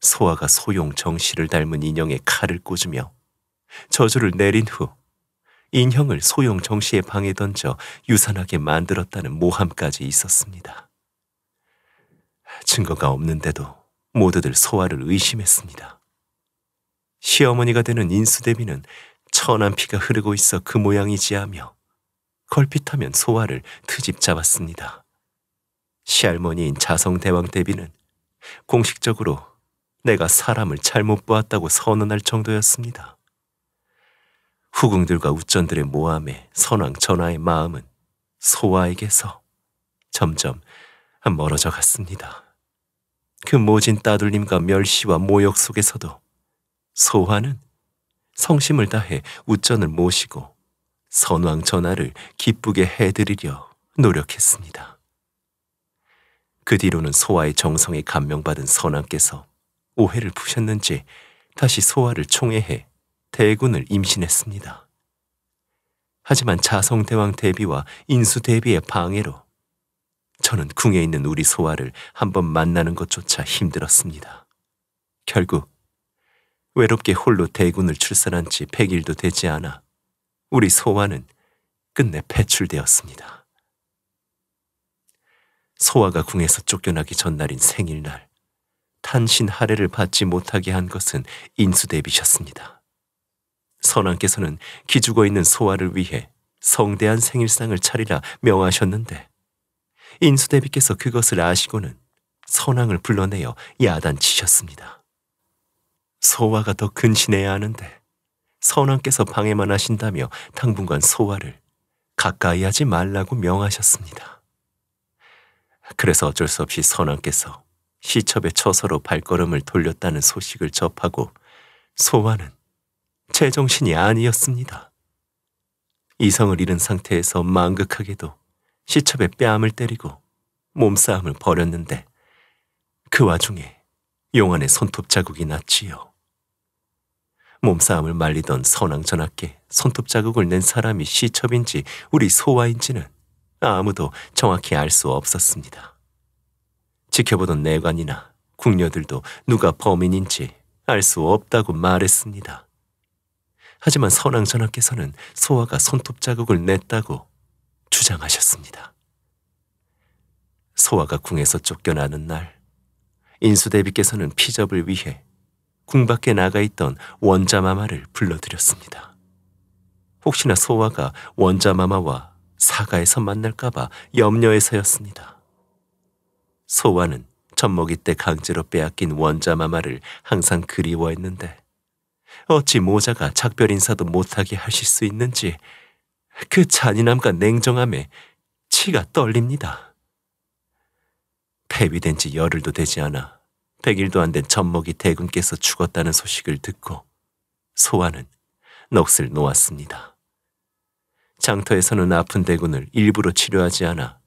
S2: 소아가 소용 정씨를 닮은 인형에 칼을 꽂으며 저주를 내린 후 인형을 소용 정씨의 방에 던져 유산하게 만들었다는 모함까지 있었습니다. 증거가 없는데도 모두들 소화를 의심했습니다. 시어머니가 되는 인수대비는 천한 피가 흐르고 있어 그 모양이지하며 걸핏하면 소아를 트집 잡았습니다. 시할머니인 자성대왕 대비는 공식적으로 내가 사람을 잘못 보았다고 선언할 정도였습니다. 후궁들과 우전들의 모함에 선왕 전하의 마음은 소아에게서 점점 멀어져 갔습니다. 그 모진 따돌림과 멸시와 모욕 속에서도 소화는 성심을 다해 우전을 모시고 선왕 전하를 기쁘게 해드리려 노력했습니다. 그 뒤로는 소화의 정성에 감명받은 선왕께서 오해를 푸셨는지 다시 소화를 총애해 대군을 임신했습니다. 하지만 자성대왕 대비와 인수대비의 방해로 저는 궁에 있는 우리 소아를 한번 만나는 것조차 힘들었습니다. 결국 외롭게 홀로 대군을 출산한 지 100일도 되지 않아 우리 소아는 끝내 배출되었습니다. 소아가 궁에서 쫓겨나기 전날인 생일날 탄신 할애를 받지 못하게 한 것은 인수대비셨습니다. 선왕께서는 기죽어 있는 소아를 위해 성대한 생일상을 차리라 명하셨는데 인수대비께서 그것을 아시고는 선왕을 불러내어 야단치셨습니다. 소화가 더 근신해야 하는데 선왕께서 방해만 하신다며 당분간 소화를 가까이 하지 말라고 명하셨습니다. 그래서 어쩔 수 없이 선왕께서 시첩의 처서로 발걸음을 돌렸다는 소식을 접하고 소화는 제정신이 아니었습니다. 이성을 잃은 상태에서 망극하게도 시첩의 뺨을 때리고 몸싸움을 벌였는데 그 와중에 용안의 손톱 자국이 났지요. 몸싸움을 말리던 선왕전하께 손톱 자국을 낸 사람이 시첩인지 우리 소화인지는 아무도 정확히 알 수 없었습니다. 지켜보던 내관이나 궁녀들도 누가 범인인지 알 수 없다고 말했습니다. 하지만 선왕전하께서는 소화가 손톱 자국을 냈다고 주장하셨습니다. 소화가 궁에서 쫓겨나는 날 인수대비께서는 피접을 위해 궁 밖에 나가 있던 원자마마를 불러들였습니다. 혹시나 소화가 원자마마와 사가에서 만날까봐 염려해서였습니다. 소화는 젖먹이 때 강제로 빼앗긴 원자마마를 항상 그리워했는데 어찌 모자가 작별 인사도 못하게 하실 수 있는지 그 잔인함과 냉정함에 치가 떨립니다. 폐위된 지 열흘도 되지 않아 1일도안된 젖먹이 대군께서 죽었다는 소식을 듣고 소아는 넋을 놓았습니다. 장터에서는 아픈 대군을 일부러 치료하지 않아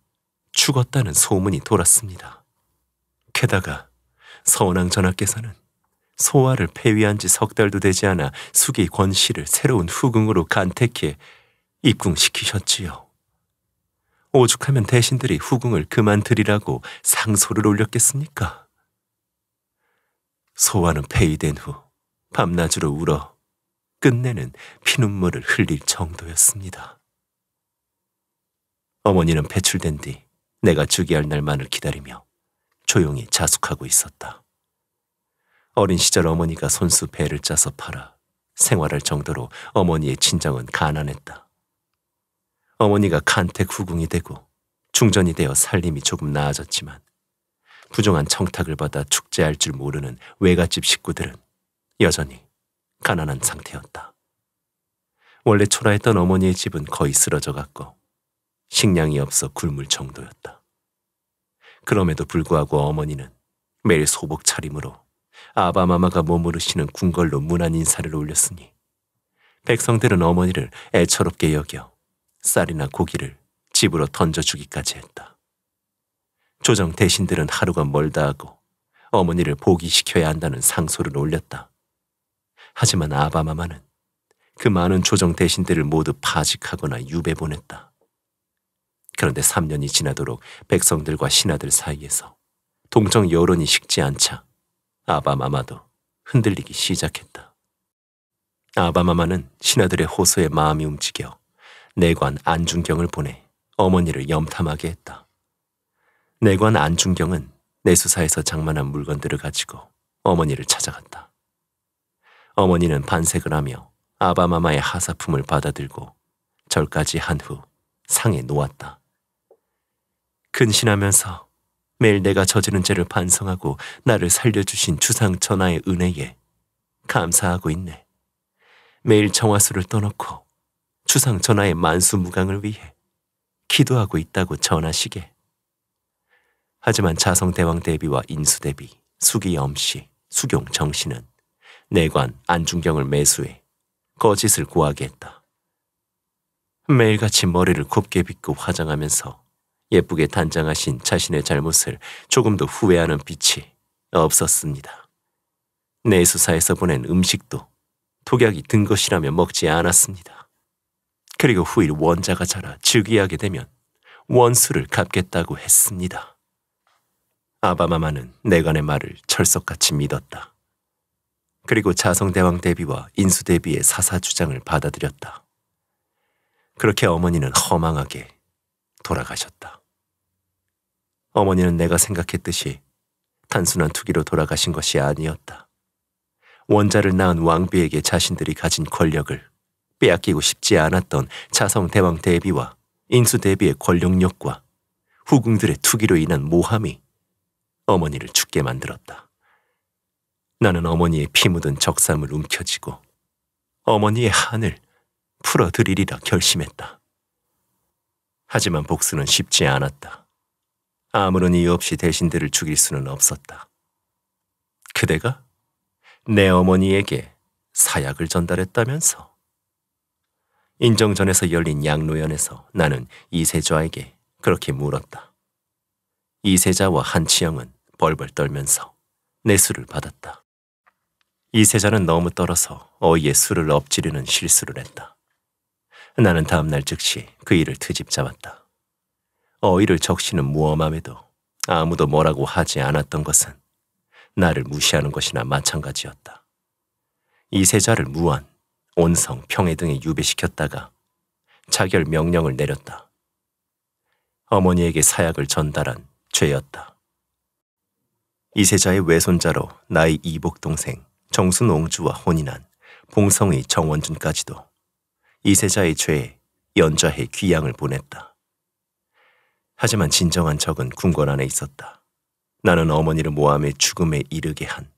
S2: 죽었다는 소문이 돌았습니다. 게다가 서원왕 전하께서는 소아를 폐위한 지 석 달도 되지 않아 숙이 권씨를 새로운 후궁으로 간택해 입궁시키셨지요. 오죽하면 대신들이 후궁을 그만들이라고 상소를 올렸겠습니까? 소화는 폐위된 후 밤낮으로 울어 끝내는 피눈물을 흘릴 정도였습니다. 어머니는 배출된 뒤 내가 즉위할 날만을 기다리며 조용히 자숙하고 있었다. 어린 시절 어머니가 손수 배를 짜서 팔아 생활할 정도로 어머니의 친정은 가난했다. 어머니가 간택 후궁이 되고 충전이 되어 살림이 조금 나아졌지만 부정한 청탁을 받아 축제할 줄 모르는 외갓집 식구들은 여전히 가난한 상태였다. 원래 초라했던 어머니의 집은 거의 쓰러져 갔고 식량이 없어 굶을 정도였다. 그럼에도 불구하고 어머니는 매일 소복 차림으로 아바마마가 머무르시는 궁궐로 문안 인사를 올렸으니 백성들은 어머니를 애처롭게 여겨 쌀이나 고기를 집으로 던져주기까지 했다. 조정 대신들은 하루가 멀다 하고 어머니를 보기시켜야 한다는 상소를 올렸다. 하지만 아바마마는 그 많은 조정 대신들을 모두 파직하거나 유배 보냈다. 그런데 3년이 지나도록 백성들과 신하들 사이에서 동정 여론이 식지 않자 아바마마도 흔들리기 시작했다. 아바마마는 신하들의 호소에 마음이 움직여 내관 안중경을 보내 어머니를 염탐하게 했다. 내관 안중경은 내수사에서 장만한 물건들을 가지고 어머니를 찾아갔다. 어머니는 반색을 하며 아바마마의 하사품을 받아들고 절까지 한 후 상에 놓았다. 근신하면서 매일 내가 저지른 죄를 반성하고 나를 살려주신 주상 천하의 은혜에 감사하고 있네. 매일 정화수를 떠놓고 추상 전하의 만수무강을 위해 기도하고 있다고 전하시게. 하지만 자성대왕 대비와 인수대비, 수기염씨, 수경정씨는 내관 안중경을 매수해 거짓을 구하게 했다. 매일같이 머리를 곱게 빗고 화장하면서 예쁘게 단장하신 자신의 잘못을 조금도 후회하는 빛이 없었습니다. 내수사에서 보낸 음식도 독약이 든 것이라며 먹지 않았습니다. 그리고 후일 원자가 자라 즉위하게 되면 원수를 갚겠다고 했습니다. 아바마마는 내간의 말을 철석같이 믿었다. 그리고 자성대왕 대비와 인수대비의 사사 주장을 받아들였다. 그렇게 어머니는 허망하게 돌아가셨다. 어머니는 내가 생각했듯이 단순한 투기로 돌아가신 것이 아니었다. 원자를 낳은 왕비에게 자신들이 가진 권력을 빼앗기고 싶지 않았던 자성 대왕 대비와 인수 대비의 권력력과 후궁들의 투기로 인한 모함이 어머니를 죽게 만들었다. 나는 어머니의 피 묻은 적삼을 움켜쥐고 어머니의 한을 풀어드리리라 결심했다. 하지만 복수는 쉽지 않았다. 아무런 이유 없이 대신들을 죽일 수는 없었다. 그대가 내 어머니에게 사약을 전달했다면서. 인정전에서 열린 양로연에서 나는 이세자에게 그렇게 물었다. 이세자와 한치영은 벌벌 떨면서 내 술을 받았다. 이세자는 너무 떨어서 어이에 술을 엎지르는 실수를 했다. 나는 다음날 즉시 그 일을 트집 잡았다. 어이를 적시는 무엄함에도 아무도 뭐라고 하지 않았던 것은 나를 무시하는 것이나 마찬가지였다. 이세자를 무한 온성, 평해 등에 유배시켰다가 자결 명령을 내렸다. 어머니에게 사약을 전달한 죄였다. 이세자의 외손자로 나의 이복 동생 정순옹주와 혼인한 봉성의 정원준까지도 이세자의 죄에 연좌해 귀양을 보냈다. 하지만 진정한 적은 궁궐 안에 있었다. 나는 어머니를 모함해 죽음에 이르게 한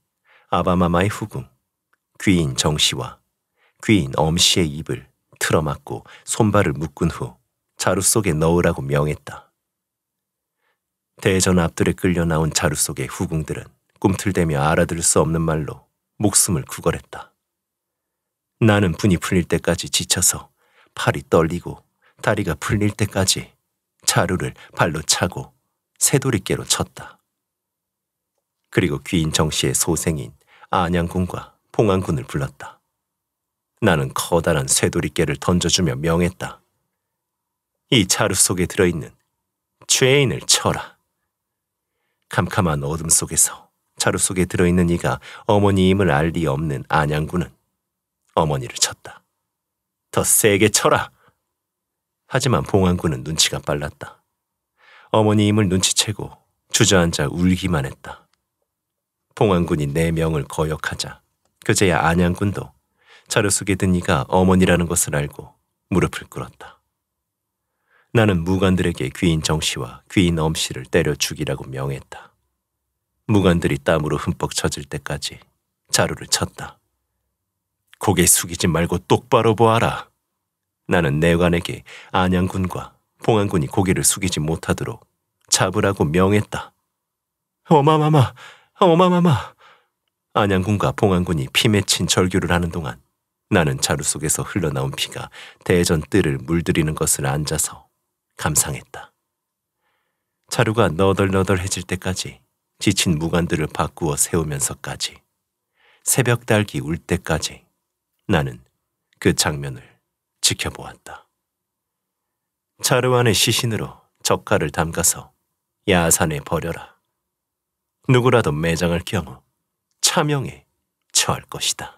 S2: 아바마마의 후궁 귀인 정씨와 귀인 엄씨의 입을 틀어막고 손발을 묶은 후 자루 속에 넣으라고 명했다. 대전 앞들에 끌려 나온 자루 속의 후궁들은 꿈틀대며 알아들을 수 없는 말로 목숨을 구걸했다. 나는 분이 풀릴 때까지 지쳐서 팔이 떨리고 다리가 풀릴 때까지 자루를 발로 차고 새도리께로 쳤다. 그리고 귀인 정씨의 소생인 안양군과 봉안군을 불렀다. 나는 커다란 쇠돌이깨를 던져주며 명했다. 이 자루 속에 들어있는 죄인을 쳐라. 캄캄한 어둠 속에서 자루 속에 들어있는 이가 어머니임을 알 리 없는 안양군은 어머니를 쳤다. 더 세게 쳐라. 하지만 봉안군은 눈치가 빨랐다. 어머니임을 눈치채고 주저앉아 울기만 했다. 봉안군이 네 명을 거역하자 그제야 안양군도 자료 속에 든 이가 어머니라는 것을 알고 무릎을 꿇었다. 나는 무관들에게 귀인 정씨와 귀인 엄씨를 때려 죽이라고 명했다. 무관들이 땀으로 흠뻑 젖을 때까지 자루를 쳤다. 고개 숙이지 말고 똑바로 보아라. 나는 내관에게 안양군과 봉안군이 고개를 숙이지 못하도록 잡으라고 명했다. 어마마마, 어마마마. 안양군과 봉안군이 피 맺힌 절규를 하는 동안 나는 자루 속에서 흘러나온 피가 대전 뜰을 물들이는 것을 앉아서 감상했다. 자루가 너덜너덜해질 때까지 지친 무관들을 바꾸어 세우면서까지 새벽 달기 울 때까지 나는 그 장면을 지켜보았다. 자루 안의 시신으로 젓갈을 담가서 야산에 버려라. 누구라도 매장할 경우 차명에 처할 것이다.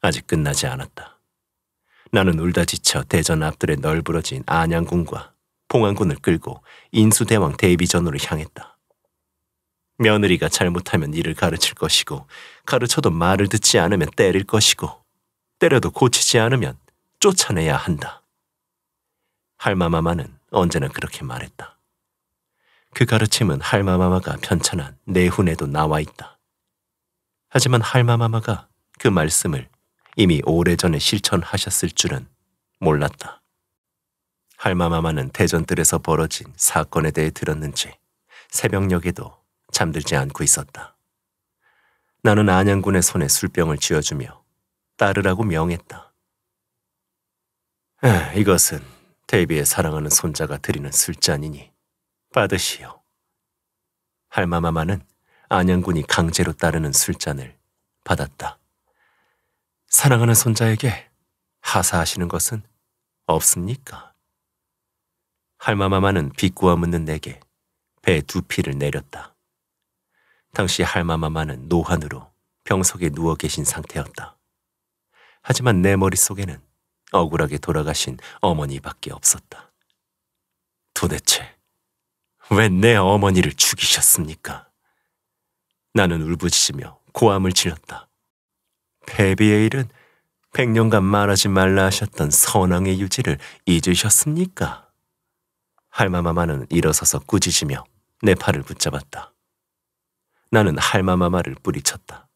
S2: 아직 끝나지 않았다. 나는 울다 지쳐 대전 앞들에 널브러진 안양군과 봉안군을 끌고 인수대왕 대비전으로 향했다. 며느리가 잘못하면 일을 가르칠 것이고 가르쳐도 말을 듣지 않으면 때릴 것이고 때려도 고치지 않으면 쫓아내야 한다. 할마마마는 언제나 그렇게 말했다. 그 가르침은 할마마마가 편찬한 내훈에도 나와 있다. 하지만 할마마마가 그 말씀을 이미 오래전에 실천하셨을 줄은 몰랐다. 할마마마는 대전뜰에서 벌어진 사건에 대해 들었는지 새벽녘에도 잠들지 않고 있었다. 나는 안양군의 손에 술병을 쥐어주며 따르라고 명했다. 아, 이것은 데비에 사랑하는 손자가 드리는 술잔이니 받으시오. 할마마마는 안양군이 강제로 따르는 술잔을 받았다. 사랑하는 손자에게 하사하시는 것은 없습니까? 할마마마는 비꼬아 묻는 내게 배 두피를 내렸다. 당시 할마마마는 노환으로 병석에 누워 계신 상태였다. 하지만 내 머릿속에는 억울하게 돌아가신 어머니밖에 없었다. 도대체 왜 내 어머니를 죽이셨습니까? 나는 울부짖으며 고함을 질렀다. 패비의 일은 백년간 말하지 말라 하셨던 선왕의 유지를 잊으셨습니까? 할마마마는 일어서서 꾸짖으며 내 팔을 붙잡았다. 나는 할마마마를 뿌리쳤다.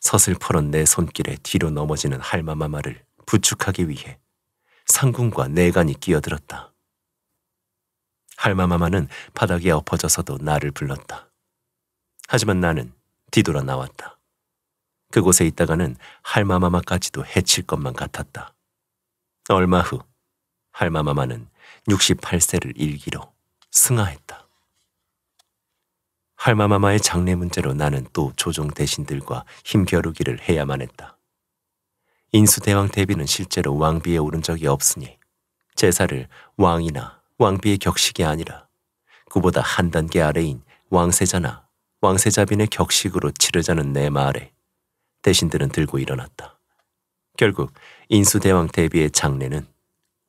S2: 서슬퍼런 내 손길에 뒤로 넘어지는 할마마마를 부축하기 위해 상궁과 내간이 끼어들었다. 할마마마는 바닥에 엎어져서도 나를 불렀다. 하지만 나는 뒤돌아 나왔다. 그곳에 있다가는 할마마마까지도 해칠 것만 같았다. 얼마 후 할마마마는 68세를 일기로 승하했다. 할마마마의 장례 문제로 나는 또조종 대신들과 힘겨루기를 해야만 했다. 인수대왕 대비는 실제로 왕비에 오른 적이 없으니 제사를 왕이나 왕비의 격식이 아니라 그보다 한 단계 아래인 왕세자나 왕세자빈의 격식으로 치르자는 내 말에 대신들은 들고 일어났다. 결국 인수대왕 대비의 장례는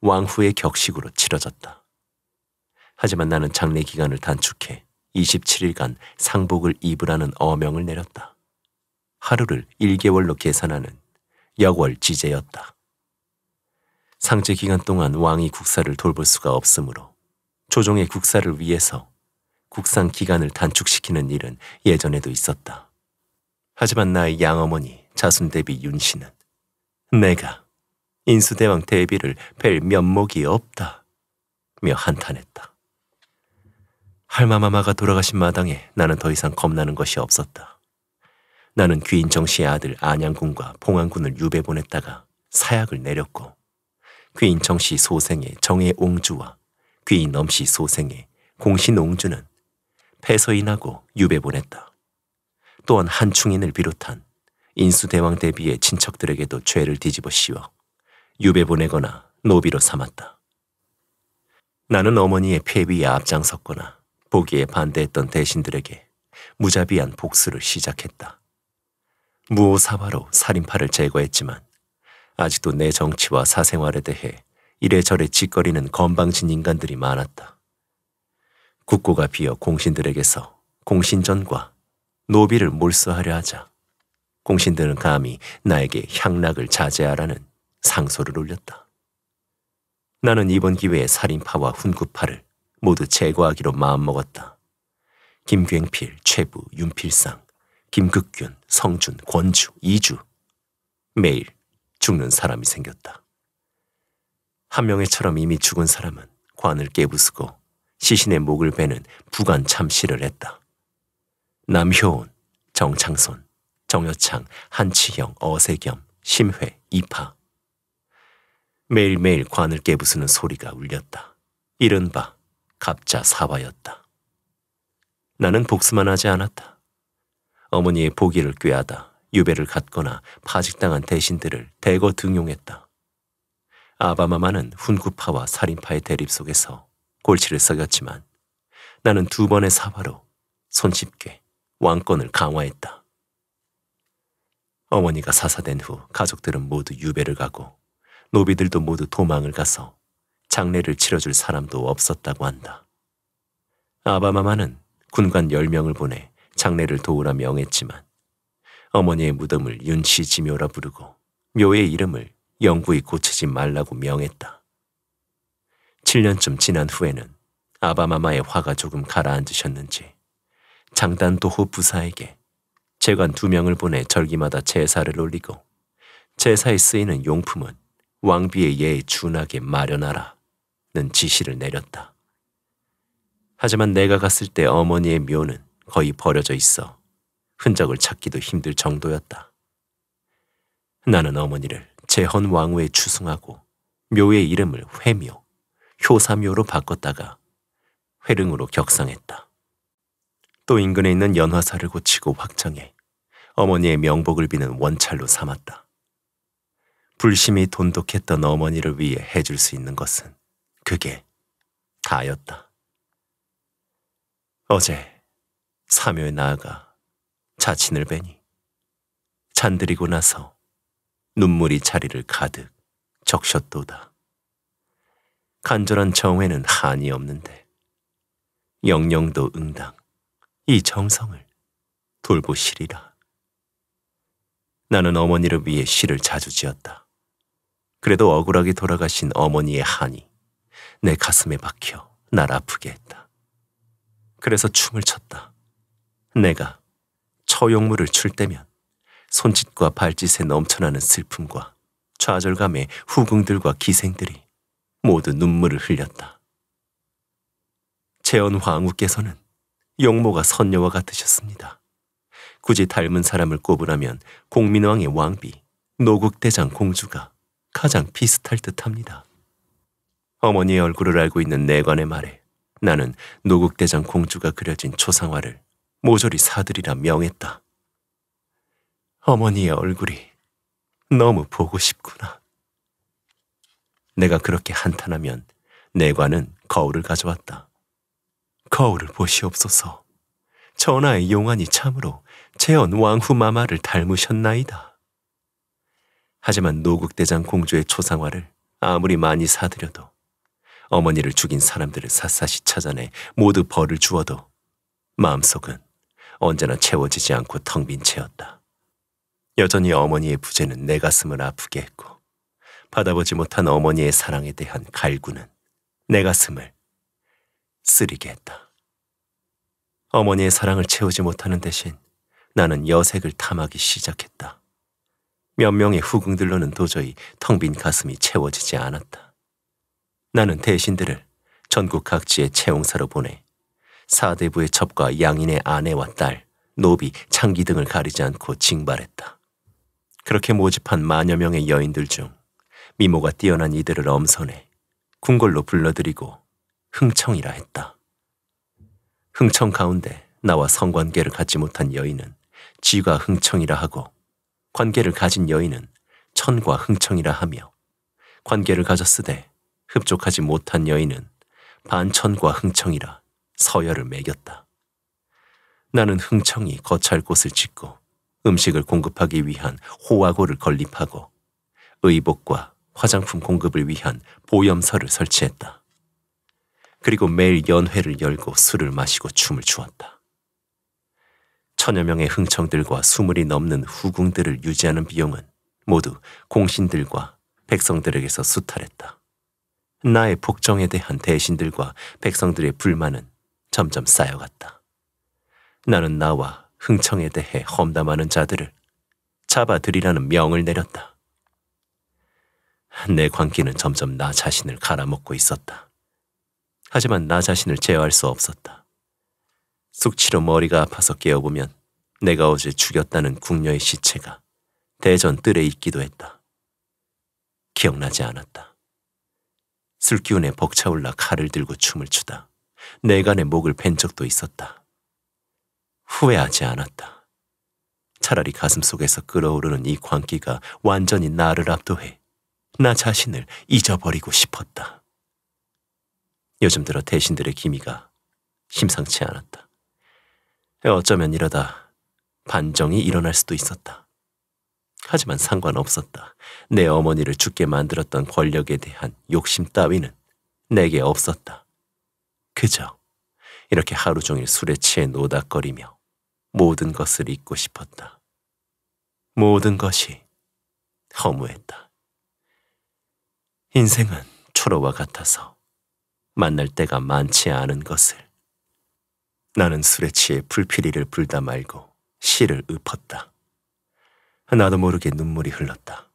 S2: 왕후의 격식으로 치러졌다. 하지만 나는 장례 기간을 단축해 27일간 상복을 입으라는 어명을 내렸다. 하루를 1개월로 계산하는 역월 지제였다. 상제 기간 동안 왕이 국사를 돌볼 수가 없으므로 조정의 국사를 위해서 국상 기간을 단축시키는 일은 예전에도 있었다. 하지만 나의 양어머니 자순대비 윤씨는 내가 인수대왕 대비를 뵐 면목이 없다 며 한탄했다. 할마마마가 돌아가신 마당에 나는 더 이상 겁나는 것이 없었다. 나는 귀인정 씨의 아들 안양군과 봉안군을 유배 보냈다가 사약을 내렸고 귀인정 씨 소생의 정의 옹주와 귀인엄 씨 소생의 공신 옹주는 패서인하고 유배 보냈다. 또한 한충인을 비롯한 인수대왕 대비의 친척들에게도 죄를 뒤집어 씌워 유배 보내거나 노비로 삼았다. 나는 어머니의 폐비에 앞장섰거나 보기에 반대했던 대신들에게 무자비한 복수를 시작했다. 무오사화로 살인파를 제거했지만 아직도 내 정치와 사생활에 대해 이래저래 짓거리는 건방진 인간들이 많았다. 국고가 비어 공신들에게서 공신전과 노비를 몰수하려 하자 공신들은 감히 나에게 향락을 자제하라는 상소를 올렸다. 나는 이번 기회에 살인파와 훈구파를 모두 제거하기로 마음먹었다. 김굉필, 최부, 윤필상, 김극균, 성준, 권주, 이주. 매일 죽는 사람이 생겼다. 한 명의처럼 이미 죽은 사람은 관을 깨부수고 시신의 목을 베는 부관 참시를 했다. 남효온, 정창손, 정여창, 한치경 어세겸, 심회, 이파. 매일매일 관을 깨부수는 소리가 울렸다. 이른바 갑자 사화였다. 나는 복수만 하지 않았다. 어머니의 보기를 꾀하다 유배를 갔거나 파직당한 대신들을 대거 등용했다. 아바마마는 훈구파와 살인파의 대립 속에서 골치를 썩였지만 나는 두 번의 사화로 손쉽게 왕권을 강화했다. 어머니가 사사된 후 가족들은 모두 유배를 가고 노비들도 모두 도망을 가서 장례를 치러줄 사람도 없었다고 한다. 아바마마는 군관 10명을 보내 장례를 도우라 명했지만 어머니의 무덤을 윤시지묘라 부르고 묘의 이름을 영구히 고치지 말라고 명했다. 7년쯤 지난 후에는 아바마마의 화가 조금 가라앉으셨는지 장단 도호 부사에게 재관 두 명을 보내 절기마다 제사를 올리고 제사에 쓰이는 용품은 왕비의 예에 준하게 마련하라 는 지시를 내렸다. 하지만 내가 갔을 때 어머니의 묘는 거의 버려져 있어 흔적을 찾기도 힘들 정도였다. 나는 어머니를 제헌 왕후에 추승하고 묘의 이름을 회묘, 효사묘로 바꿨다가 회릉으로 격상했다. 또 인근에 있는 연화사를 고치고 확장해 어머니의 명복을 비는 원찰로 삼았다. 불심이 돈독했던 어머니를 위해 해줄 수 있는 것은 그게 다였다. 어제 사묘에 나아가 자친을뵈니 잔들이고 나서 눈물이 자리를 가득 적셨도다. 간절한 정회는 한이 없는데 영영도 응당 이 정성을 돌보시리라. 나는 어머니를 위해 시를 자주 지었다. 그래도 억울하게 돌아가신 어머니의 한이 내 가슴에 박혀 날 아프게 했다. 그래서 춤을 췄다. 내가 처용물을 출 때면 손짓과 발짓에 넘쳐나는 슬픔과 좌절감에 후궁들과 기생들이 모두 눈물을 흘렸다. 재원 황후께서는 영모가 선녀와 같으셨습니다. 굳이 닮은 사람을 꼽으라면 공민왕의 왕비, 노국대장 공주가 가장 비슷할 듯합니다. 어머니의 얼굴을 알고 있는 내관의 말에 나는 노국대장 공주가 그려진 초상화를 모조리 사들이라 명했다. 어머니의 얼굴이 너무 보고 싶구나. 내가 그렇게 한탄하면 내관은 거울을 가져왔다. 거울을 보시옵소서. 전하의 용안이 참으로 재현 왕후 마마를 닮으셨나이다. 하지만 노국대장 공주의 초상화를 아무리 많이 사들여도 어머니를 죽인 사람들을 샅샅이 찾아내 모두 벌을 주어도 마음속은 언제나 채워지지 않고 텅 빈 채였다. 여전히 어머니의 부재는 내 가슴을 아프게 했고 받아보지 못한 어머니의 사랑에 대한 갈구는 내 가슴을 쓰리게 했다. 어머니의 사랑을 채우지 못하는 대신 나는 여색을 탐하기 시작했다. 몇 명의 후궁들로는 도저히 텅 빈 가슴이 채워지지 않았다. 나는 대신들을 전국 각지의 채용사로 보내 사대부의 첩과 양인의 아내와 딸, 노비, 창기 등을 가리지 않고 징발했다. 그렇게 모집한 만여 명의 여인들 중 미모가 뛰어난 이들을 엄선해 궁궐로 불러들이고 흥청이라 했다. 흥청 가운데 나와 성관계를 갖지 못한 여인은 지가 흥청이라 하고 관계를 가진 여인은 천과 흥청이라 하며 관계를 가졌으되 흡족하지 못한 여인은 반천과 흥청이라 서열을 매겼다. 나는 흥청이 거찰 곳을 짓고 음식을 공급하기 위한 호화고를 건립하고 의복과 화장품 공급을 위한 보염설을 설치했다. 그리고 매일 연회를 열고 술을 마시고 춤을 추었다. 천여 명의 흥청들과 수물이 넘는 후궁들을 유지하는 비용은 모두 공신들과 백성들에게서 수탈했다. 나의 복정에 대한 대신들과 백성들의 불만은 점점 쌓여갔다. 나는 나와 흥청에 대해 험담하는 자들을 잡아들이라는 명을 내렸다. 내관기는 점점 나 자신을 갈아먹고 있었다. 하지만 나 자신을 제어할 수 없었다. 숙취로 머리가 아파서 깨어보면 내가 어제 죽였다는 궁녀의 시체가 대전 뜰에 있기도 했다. 기억나지 않았다. 술기운에 벅차올라 칼을 들고 춤을 추다. 내간의 목을 뺀 적도 있었다. 후회하지 않았다. 차라리 가슴 속에서 끓어오르는 이 광기가 완전히 나를 압도해 나 자신을 잊어버리고 싶었다. 요즘 들어 대신들의 기미가 심상치 않았다. 어쩌면 이러다 반정이 일어날 수도 있었다. 하지만 상관없었다. 내 어머니를 죽게 만들었던 권력에 대한 욕심 따위는 내게 없었다. 그저 이렇게 하루 종일 술에 취해 노닥거리며 모든 것을 잊고 싶었다. 모든 것이 허무했다. 인생은 초로와 같아서 만날 때가 많지 않은 것을. 나는 술에 취해 불피리를 불다 말고 시를 읊었다. 나도 모르게 눈물이 흘렀다.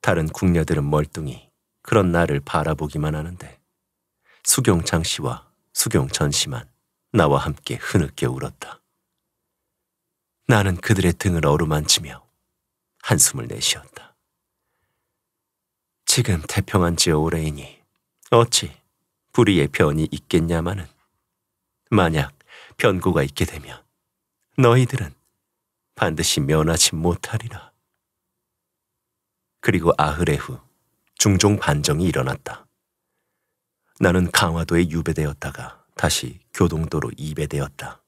S2: 다른 궁녀들은 멀뚱히 그런 나를 바라보기만 하는데 수경장 씨와 수경전 씨만 나와 함께 흐느껴 울었다. 나는 그들의 등을 어루만지며 한숨을 내쉬었다. 지금 태평한 지 오래이니 어찌 불의의 변이 있겠냐마는 만약 변고가 있게 되면 너희들은 반드시 면하지 못하리라. 그리고 아흐레 후 중종 반정이 일어났다. 나는 강화도에 유배되었다가 다시 교동도로 이배되었다.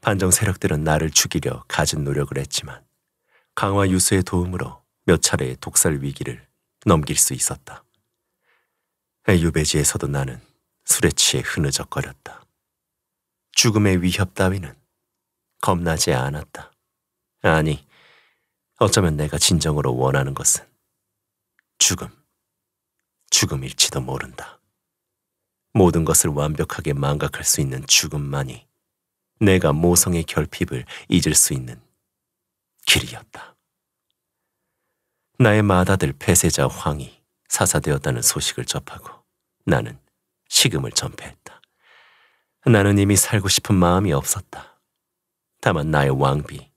S2: 반정 세력들은 나를 죽이려 가진 노력을 했지만 강화 유수의 도움으로 몇 차례의 독살 위기를 넘길 수 있었다. 에유베지에서도 나는 술에 취해 흐느적거렸다. 죽음의 위협 따위는 겁나지 않았다. 아니, 어쩌면 내가 진정으로 원하는 것은 죽음, 죽음일지도 모른다. 모든 것을 완벽하게 망각할 수 있는 죽음만이 내가 모성의 결핍을 잊을 수 있는 길이었다. 나의 마다들 폐쇄자 황이 사사되었다는 소식을 접하고 나는 식음을 전폐했다. 나는 이미 살고 싶은 마음이 없었다. 다만 나의 왕비,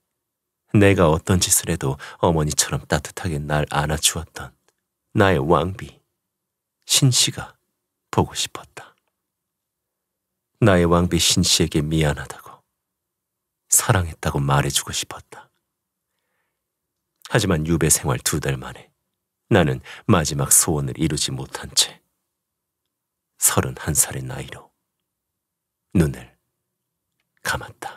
S2: 내가 어떤 짓을 해도 어머니처럼 따뜻하게 날 안아주었던 나의 왕비, 신씨가 보고 싶었다. 나의 왕비 신씨에게 미안하다고, 사랑했다고
S1: 말해주고 싶었다.
S2: 하지만 유배 생활 두 달 만에 나는 마지막 소원을 이루지 못한 채 서른한 살의
S1: 나이로 눈을 감았다.